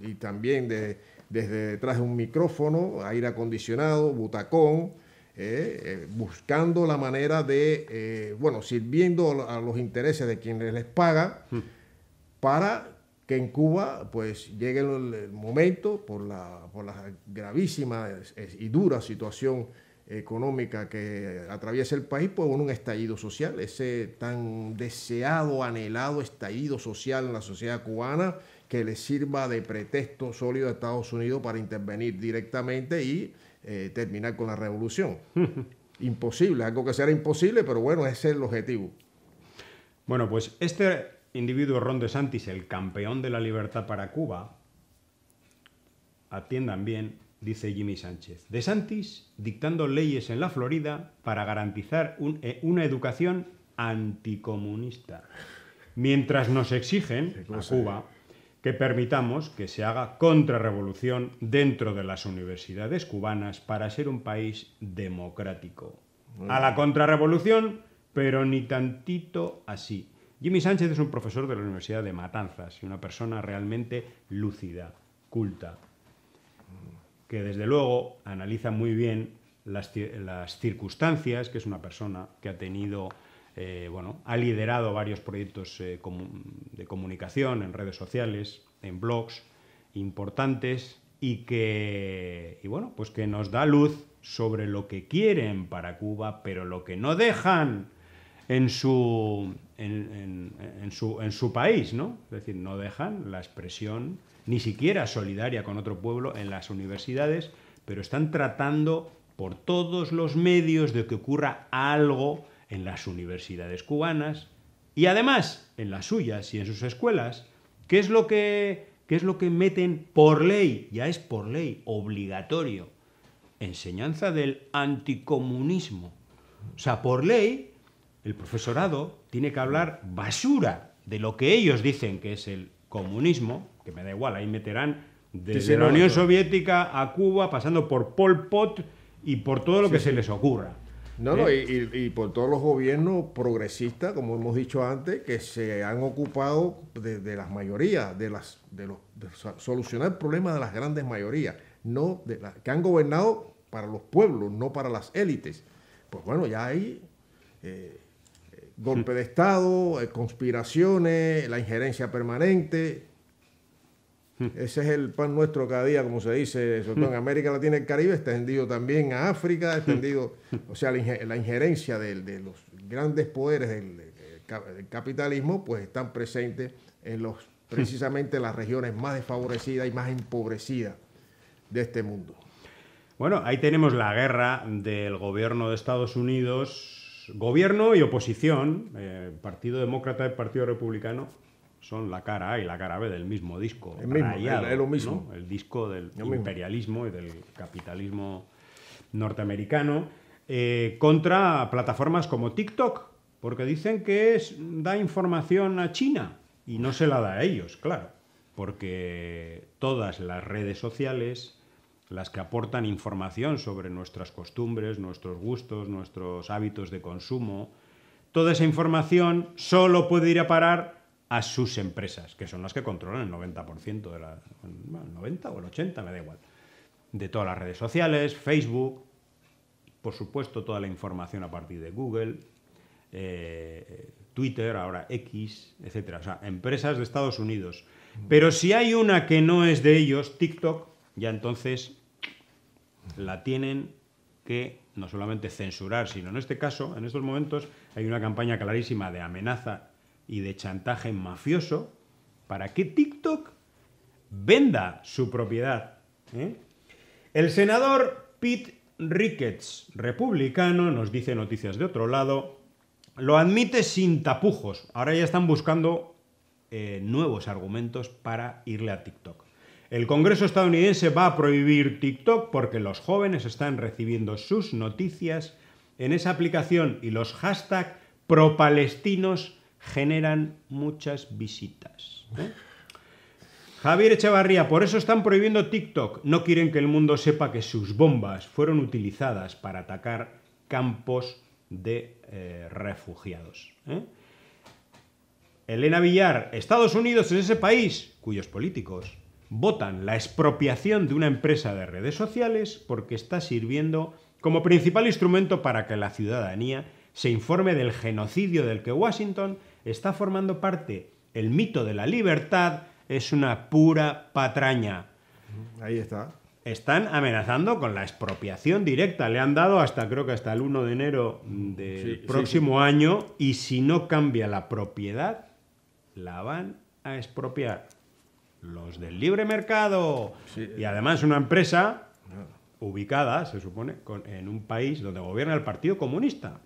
y también desde detrás de un micrófono, aire acondicionado, butacón, eh, buscando la manera de, bueno, sirviendo a los intereses de quienes les pagan mm. para que en Cuba pues llegue el, momento por la, por la gravísima y dura situación económica que atraviesa el país, pues un estallido social, ese tan deseado, anhelado estallido social en la sociedad cubana que le sirva de pretexto sólido a Estados Unidos para intervenir directamente y eh, terminar con la revolución. <laughs> imposible, algo que será imposible, pero bueno, ese es el objetivo. Bueno, pues este individuo Ron DeSantis, el campeón de la libertad para Cuba, atiendan bien, dice Jimmy Sánchez. DeSantis dictando leyes en la Florida para garantizar eh, una educación anticomunista. Mientras nos exigen a Cuba que permitamos que se haga contrarrevolución dentro de las universidades cubanas para ser un país democrático. A la contrarrevolución, pero ni tantito así. Jimmy Sánchez es un profesor de la Universidad de Matanzas y una persona realmente lúcida, culta, que desde luego analiza muy bien las, circunstancias, que es una persona que ha tenido, eh, bueno, ha liderado varios proyectos eh, de comunicación en redes sociales, en blogs importantes y que, bueno, pues que nos da luz sobre lo que quieren para Cuba, pero lo que no dejan en su, su, en su país, ¿no? Es decir, no dejan la expresión ni siquiera solidaria con otro pueblo en las universidades, pero están tratando por todos los medios de que ocurra algo en las universidades cubanas y además en las suyas y en sus escuelas. ¿Qué es lo que, qué es lo que meten por ley? Ya es por ley, obligatorio. Enseñanza del anticomunismo. O sea, por ley el profesorado tiene que hablar basura de lo que ellos dicen que es el comunismo, que me da igual, ahí meterán desde la Unión Soviética a Cuba, pasando por Pol Pot y por todo lo que se les ocurra. No, no, ¿Eh? y, por todos los gobiernos progresistas, como hemos dicho antes, que se han ocupado de, las mayorías, de, las, de, los, solucionar el problema de las grandes mayorías, no de las que han gobernado para los pueblos, no para las élites. Pues bueno, ya ahí eh, golpe de Estado, eh, conspiraciones, la injerencia permanente. Ese es el pan nuestro cada día, como se dice, sobre todo en América Latina y el Caribe, extendido también a África, extendido, o sea, la injerencia de, los grandes poderes del, del, capitalismo, pues están presentes en los, precisamente las regiones más desfavorecidas y más empobrecidas de este mundo. Bueno, ahí tenemos la guerra del gobierno de Estados Unidos gobierno y oposición, eh, Partido Demócrata y Partido Republicano, son la cara A y la cara B del mismo disco. El mismo, lo mismo. El disco del imperialismo y del capitalismo norteamericano eh, contra plataformas como TikTok, porque dicen que da información a China y no se la da a ellos, claro, porque todas las redes sociales las que aportan información sobre nuestras costumbres, nuestros gustos, nuestros hábitos de consumo. Toda esa información solo puede ir a parar a sus empresas, que son las que controlan el 90% de la... Bueno, el 90 o el 80, me da igual. De todas las redes sociales, Facebook, por supuesto toda la información a partir de Google, eh, Twitter, ahora X, etc. O sea, empresas de Estados Unidos. Pero si hay una que no es de ellos, TikTok, ya entonces la tienen que no solamente censurar, sino en este caso, en estos momentos, hay una campaña clarísima de amenaza y de chantaje mafioso para que TikTok venda su propiedad. ¿eh? El senador Pete Ricketts, republicano, nos dice noticias de otro lado, lo admite sin tapujos. Ahora ya están buscando eh, nuevos argumentos para irle a TikTok. El Congreso estadounidense va a prohibir TikTok porque los jóvenes están recibiendo sus noticias en esa aplicación y los hashtags palestinos generan muchas visitas. ¿eh? Javier Echevarría, por eso están prohibiendo TikTok. No quieren que el mundo sepa que sus bombas fueron utilizadas para atacar campos de eh, refugiados. ¿eh? Elena Villar, Estados Unidos es ese país cuyos políticos votan la expropiación de una empresa de redes sociales porque está sirviendo como principal instrumento para que la ciudadanía se informe del genocidio del que Washington está formando parte. El mito de la libertad es una pura patraña. Ahí está. Están amenazando con la expropiación directa. Le han dado hasta, creo que hasta el 1 de enero del próximo año y si no cambia la propiedad, la van a expropiar los del libre mercado. Y además una empresa ah. ubicada, se supone, en un país donde gobierna el Partido Comunista.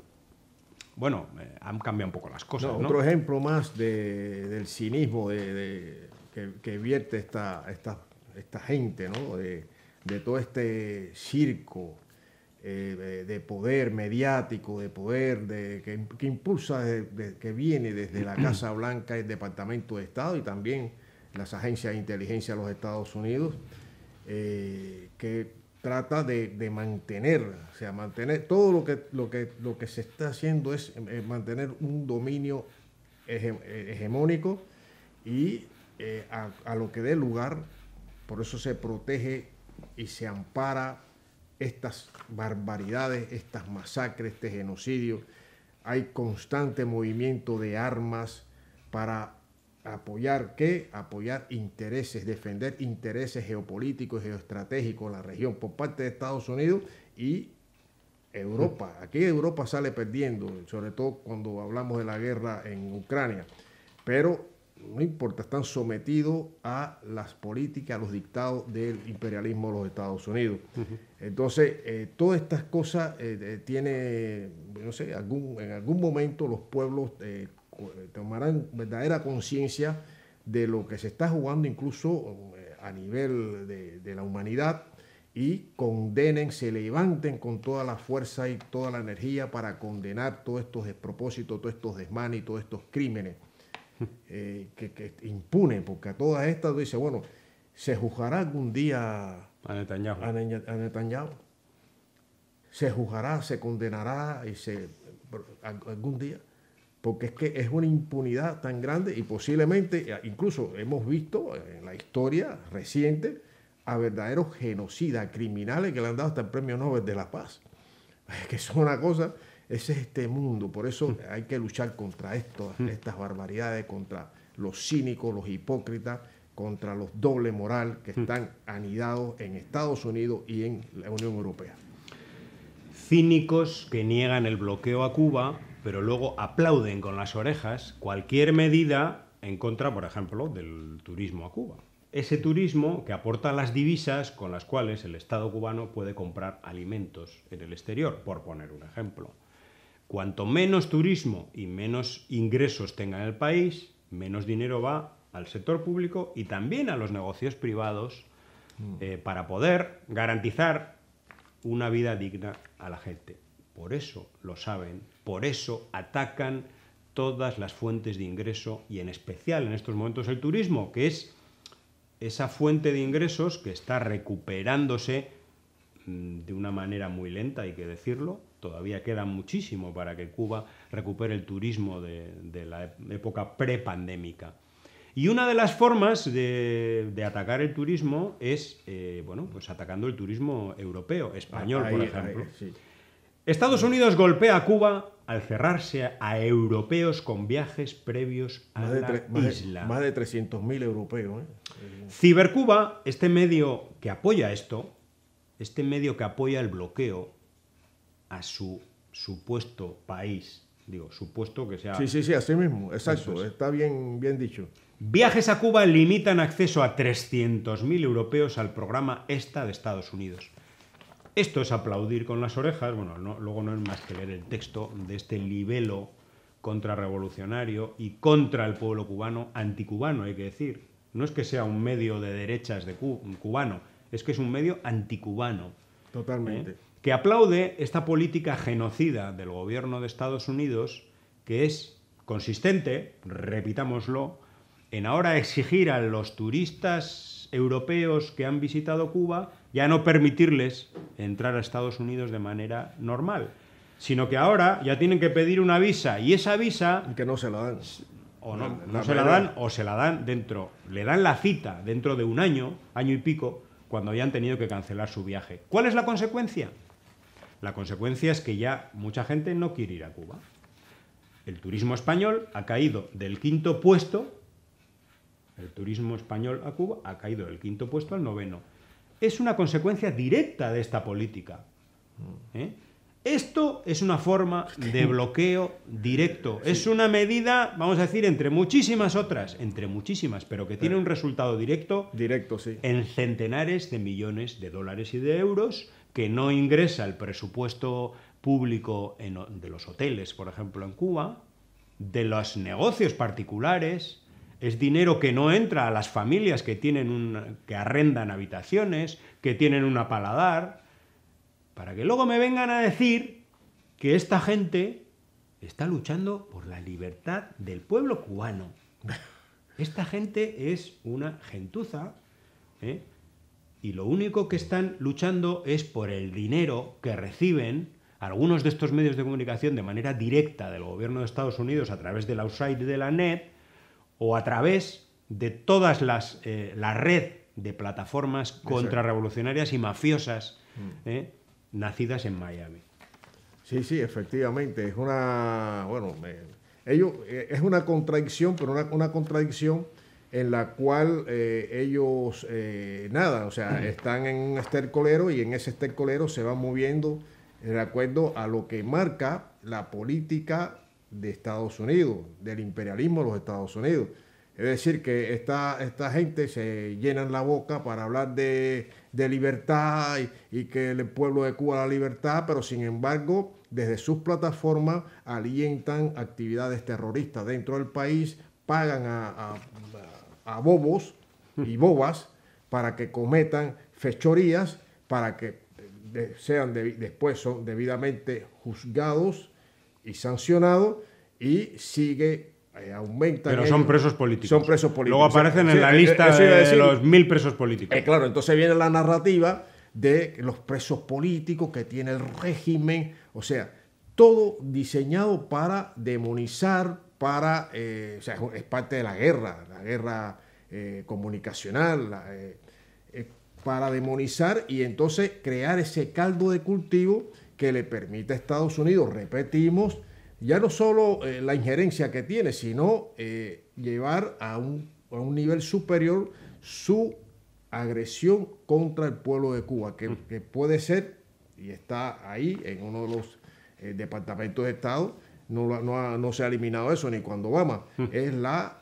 Bueno, eh, han cambiado un poco las cosas. Otro ejemplo más del cinismo de, que, vierte esta, esta, esta gente, ¿no? de, todo este circo eh, eh, de poder mediático, de poder que, que, impulsa, que viene desde la Casa Blanca, el Departamento de Estado y también las agencias de inteligencia de los Estados Unidos, eh, que trata de, mantener, o sea, mantener todo lo que, lo que, lo que se está haciendo es, eh, mantener un dominio hegemónico y eh, a, a, lo que dé lugar, por eso se protege y se ampara estas barbaridades, estas masacres, este genocidio. Hay constante movimiento de armas para apoyar qué, apoyar intereses, defender intereses geopolíticos, y geoestratégicos en la región por parte de Estados Unidos y Europa. Aquí Europa sale perdiendo, sobre todo cuando hablamos de la guerra en Ucrania. Pero no importa, están sometidos a las políticas, a los dictados del imperialismo de los Estados Unidos. Entonces, eh, todas estas cosas eh, eh tienen, no sé, algún, en algún momento los pueblos eh, tomarán verdadera conciencia de lo que se está jugando incluso eh, a nivel de, la humanidad y condenen, se levanten con toda la fuerza y toda la energía para condenar todos estos despropósitos, todos estos desmanes y todos estos crímenes hmm. eh, que, impunen, porque a todas estas dice, bueno, se juzgará algún día a Netanyahu. Se juzgará, se condenará y se algún día porque es que es una impunidad tan grande y posiblemente, eh, incluso hemos visto en la historia reciente, a verdaderos genocidas, criminales que le han dado hasta el premio Nobel de la Paz. <laughs> Es que es una cosa, ese es este mundo, por eso mm. hay que luchar contra esto, mm. estas barbaridades, contra los cínicos, los hipócritas, contra los doble moral que mm. están anidados en Estados Unidos y en la Unión Europea. Cínicos que niegan el bloqueo a Cuba, pero luego aplauden con las orejas cualquier medida en contra, por ejemplo, del turismo a Cuba. Ese turismo que aporta las divisas con las cuales el Estado cubano puede comprar alimentos en el exterior, por poner un ejemplo. Cuanto menos turismo y menos ingresos tenga el país, menos dinero va al sector público y también a los negocios privados eh, para poder garantizar una vida digna a la gente. Por eso lo saben por eso atacan todas las fuentes de ingreso y en especial en estos momentos el turismo, que es esa fuente de ingresos que está recuperándose mm, de una manera muy lenta, hay que decirlo. Todavía queda muchísimo para que Cuba recupere el turismo de, la época prepandémica. Y una de las formas de, atacar el turismo es, eh, bueno, pues atacando el turismo europeo, español, ah, por ejemplo. Estados Unidos golpea a Cuba al cerrarse a europeos con viajes previos a la isla. Más de, 300.000 europeos. ¿eh? Eh, Cibercuba, este medio que apoya esto, este medio que apoya el bloqueo a su supuesto país, digo, supuesto que sea... Sí, sí, sí, así mismo, exacto, está bien, bien dicho. Viajes a Cuba limitan acceso a 300.000 europeos al programa ESTA de Estados Unidos. Esto es aplaudir con las orejas, bueno, luego no es más que leer el texto de este libelo contrarrevolucionario y contra el pueblo cubano, anticubano hay que decir. No es que sea un medio de derechas de cubano, es que es un medio anticubano. ¿eh? Totalmente. Que aplaude esta política genocida del gobierno de Estados Unidos, que es consistente, repitámoslo, en ahora exigir a los turistas europeos que han visitado Cuba ya no permitirles entrar a Estados Unidos de manera normal, sino que ahora ya tienen que pedir una visa y esa visa... que no se la dan. O no, se la dan o se la dan dentro, le dan la cita dentro de un año, año y pico, cuando hayan tenido que cancelar su viaje. ¿Cuál es la consecuencia? La consecuencia es que ya mucha gente no quiere ir a Cuba. El turismo español ha caído del quinto puesto, el turismo español a Cuba ha caído del quinto puesto al noveno es una consecuencia directa de esta política. ¿eh? Esto es una forma de bloqueo directo. Es una medida, vamos a decir, entre muchísimas otras, entre muchísimas, pero que tiene eh. un resultado directo, directo sí. en centenares de millones de dólares y de euros que no ingresa al presupuesto público de los hoteles, por ejemplo, en Cuba, de los negocios particulares, es dinero que no entra a las familias que tienen un, que arrendan habitaciones, que tienen una paladar, para que luego me vengan a decir que esta gente está luchando por la libertad del pueblo cubano. Esta gente es una gentuza ¿eh? y lo único que están luchando es por el dinero que reciben algunos de estos medios de comunicación de manera directa del gobierno de Estados Unidos a través del outside de la net o a través de todas las eh, la red de plataformas contrarrevolucionarias y mafiosas mm. eh, nacidas en Miami. Sí, sí, efectivamente. Es una. Bueno, eh, es una contradicción, pero una, una contradicción en la cual ellos, nada, o sea, mm. están en un estercolero y en ese estercolero se van moviendo de acuerdo a lo que marca la política de Estados Unidos, del imperialismo de los Estados Unidos. Es decir, que esta, esta gente se llenan la boca para hablar de, libertad y, que el pueblo de Cuba la libertad, pero sin embargo, desde sus plataformas alientan actividades terroristas dentro del país, pagan a, bobos y bobas para que cometan fechorías, para que eh, sean después debidamente juzgados y sancionado y sigue eh, aumenta Pero son presos políticos. Son presos políticos. Luego aparecen en la eh, lista de, los mil presos políticos. Eh, claro, entonces viene la narrativa de los presos políticos que tiene el régimen, o sea, todo diseñado para demonizar, para, o sea, es parte de la guerra, la guerra comunicacional, para demonizar y entonces crear ese caldo de cultivo que le permite a Estados Unidos, repetimos, ya no solo eh, la injerencia que tiene, sino eh, llevar a un, nivel superior su agresión contra el pueblo de Cuba, que, mm. puede ser, y está ahí en uno de los eh, departamentos de Estado, no, no, se ha eliminado eso ni cuando Obama, mm. es la,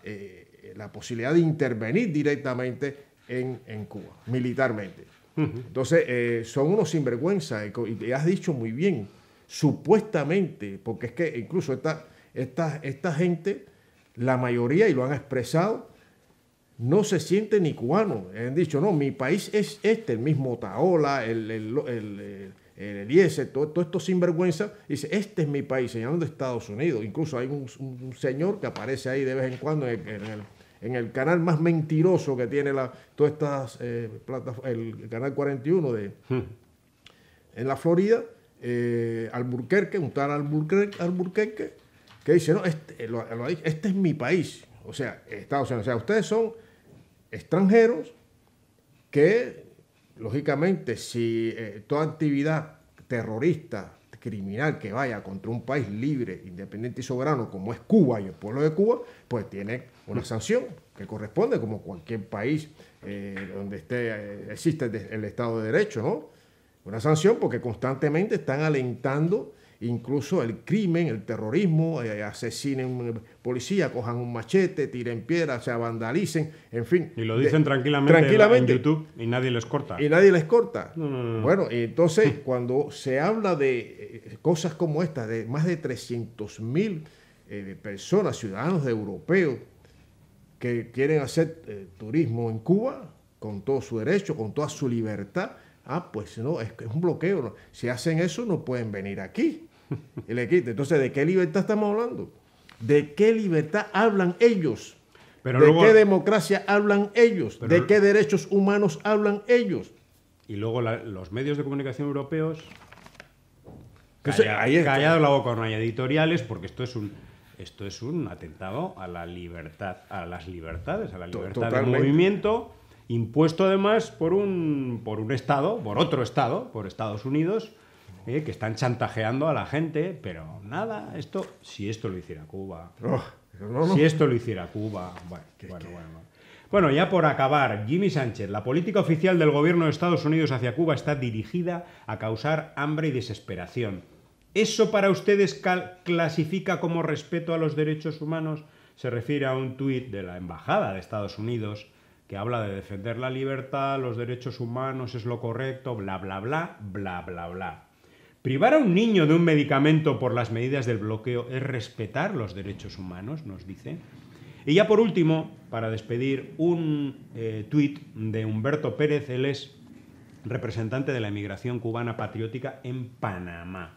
la posibilidad de intervenir directamente en, en Cuba, militarmente. Entonces, eh, son unos sinvergüenzas, y, has dicho muy bien, supuestamente, porque es que incluso esta, esta, esta gente, la mayoría, y lo han expresado, no se siente ni cubano. Han dicho, no, mi país es este, el mismo Taola, el, el, el, todo, esto sinvergüenza. Dice, este es mi país, señalando Estados Unidos. Incluso hay un, señor que aparece ahí de vez en cuando en el en el canal más mentiroso que tiene la, todas estas eh, el canal 41 de, hmm. en la Florida, eh, Alburquerque, un Alburquerque, Alburquerque que dice, no, este, eh, este, es mi país, o sea, Estados sea, ustedes son extranjeros que, lógicamente, si toda actividad terrorista, criminal que vaya contra un país libre, independiente y soberano como es Cuba y el pueblo de Cuba, pues tiene una sanción que corresponde como cualquier país eh, donde esté, eh, existe el Estado de Derecho, ¿no? Una sanción porque constantemente están alentando incluso el crimen, el terrorismo, eh, un policía, cojan un machete, tiren piedras, se vandalicen, en fin. Y lo dicen tranquilamente, en YouTube y nadie les corta. Y nadie les corta. Bueno, entonces <laughs> cuando se habla de eh, cosas como estas, de más de 300.000 mil personas, ciudadanos europeos, que quieren hacer eh, turismo en Cuba con todo su derecho, con toda su libertad. Ah, pues no, es, es un bloqueo. Si hacen eso, no pueden venir aquí. Entonces, ¿de qué libertad estamos hablando? ¿De qué libertad hablan ellos? ¿De qué democracia hablan ellos? ¿De qué derechos humanos hablan ellos? Y luego los medios de comunicación europeos Calla, ahí callado la boca, no hay editoriales, porque esto es un, esto es un atentado a la libertad, a las libertades, a la libertad del movimiento, impuesto además por un, por un Estado, por otro Estado, por Estados Unidos, eh, que están chantajeando a la gente, pero nada, esto, si esto lo hiciera Cuba, oh, si esto lo hiciera Cuba, bueno, bueno, bueno. Bueno, ya por acabar, Jimmy Sánchez, la política oficial del gobierno de Estados Unidos hacia Cuba está dirigida a causar hambre y desesperación ¿Eso para ustedes clasifica como respeto a los derechos humanos? Se refiere a un tuit de la Embajada de Estados Unidos que habla de defender la libertad, los derechos humanos es lo correcto, bla, bla, bla, bla, bla, bla. Privar a un niño de un medicamento por las medidas del bloqueo es respetar los derechos humanos, nos dice. Y ya por último, para despedir, un tweet eh, tuit de Humberto Pérez, él es representante de la emigración cubana patriótica en Panamá.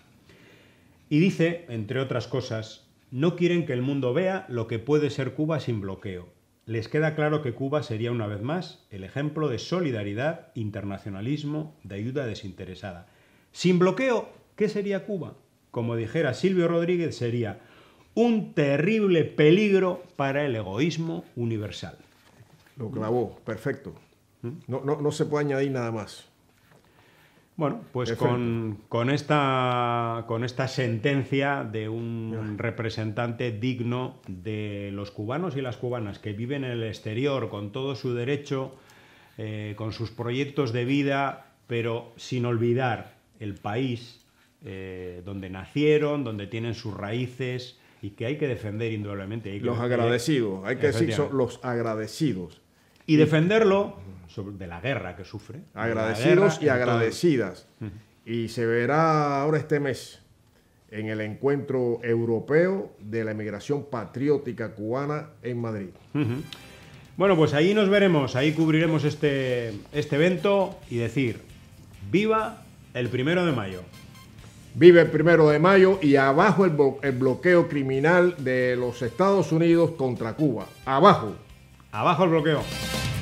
Y dice, entre otras cosas, no quieren que el mundo vea lo que puede ser Cuba sin bloqueo. Les queda claro que Cuba sería una vez más el ejemplo de solidaridad, internacionalismo, de ayuda desinteresada. Sin bloqueo, ¿qué sería Cuba? Como dijera Silvio Rodríguez, sería un terrible peligro para el egoísmo universal. Lo clavó, perfecto. ¿Mm? No, no se puede añadir nada más. Bueno, pues con, con, esta, con esta sentencia de un representante digno de los cubanos y las cubanas que viven en el exterior con todo su derecho, eh, con sus proyectos de vida, pero sin olvidar el país eh, donde nacieron, donde tienen sus raíces, y que hay que defender indudablemente. los agradecidos, hay que decir son los agradecidos y defenderlo de la guerra que sufre. Agradecidos y agradecidas. Y se verá ahora este mes en el encuentro europeo de la emigración patriótica cubana en Madrid. Bueno, pues ahí nos veremos, ahí cubriremos este, este evento y decir, viva el primero de mayo. Vive el primero de mayo y abajo el bloqueo criminal de los Estados Unidos contra Cuba. Abajo. Abajo el bloqueo.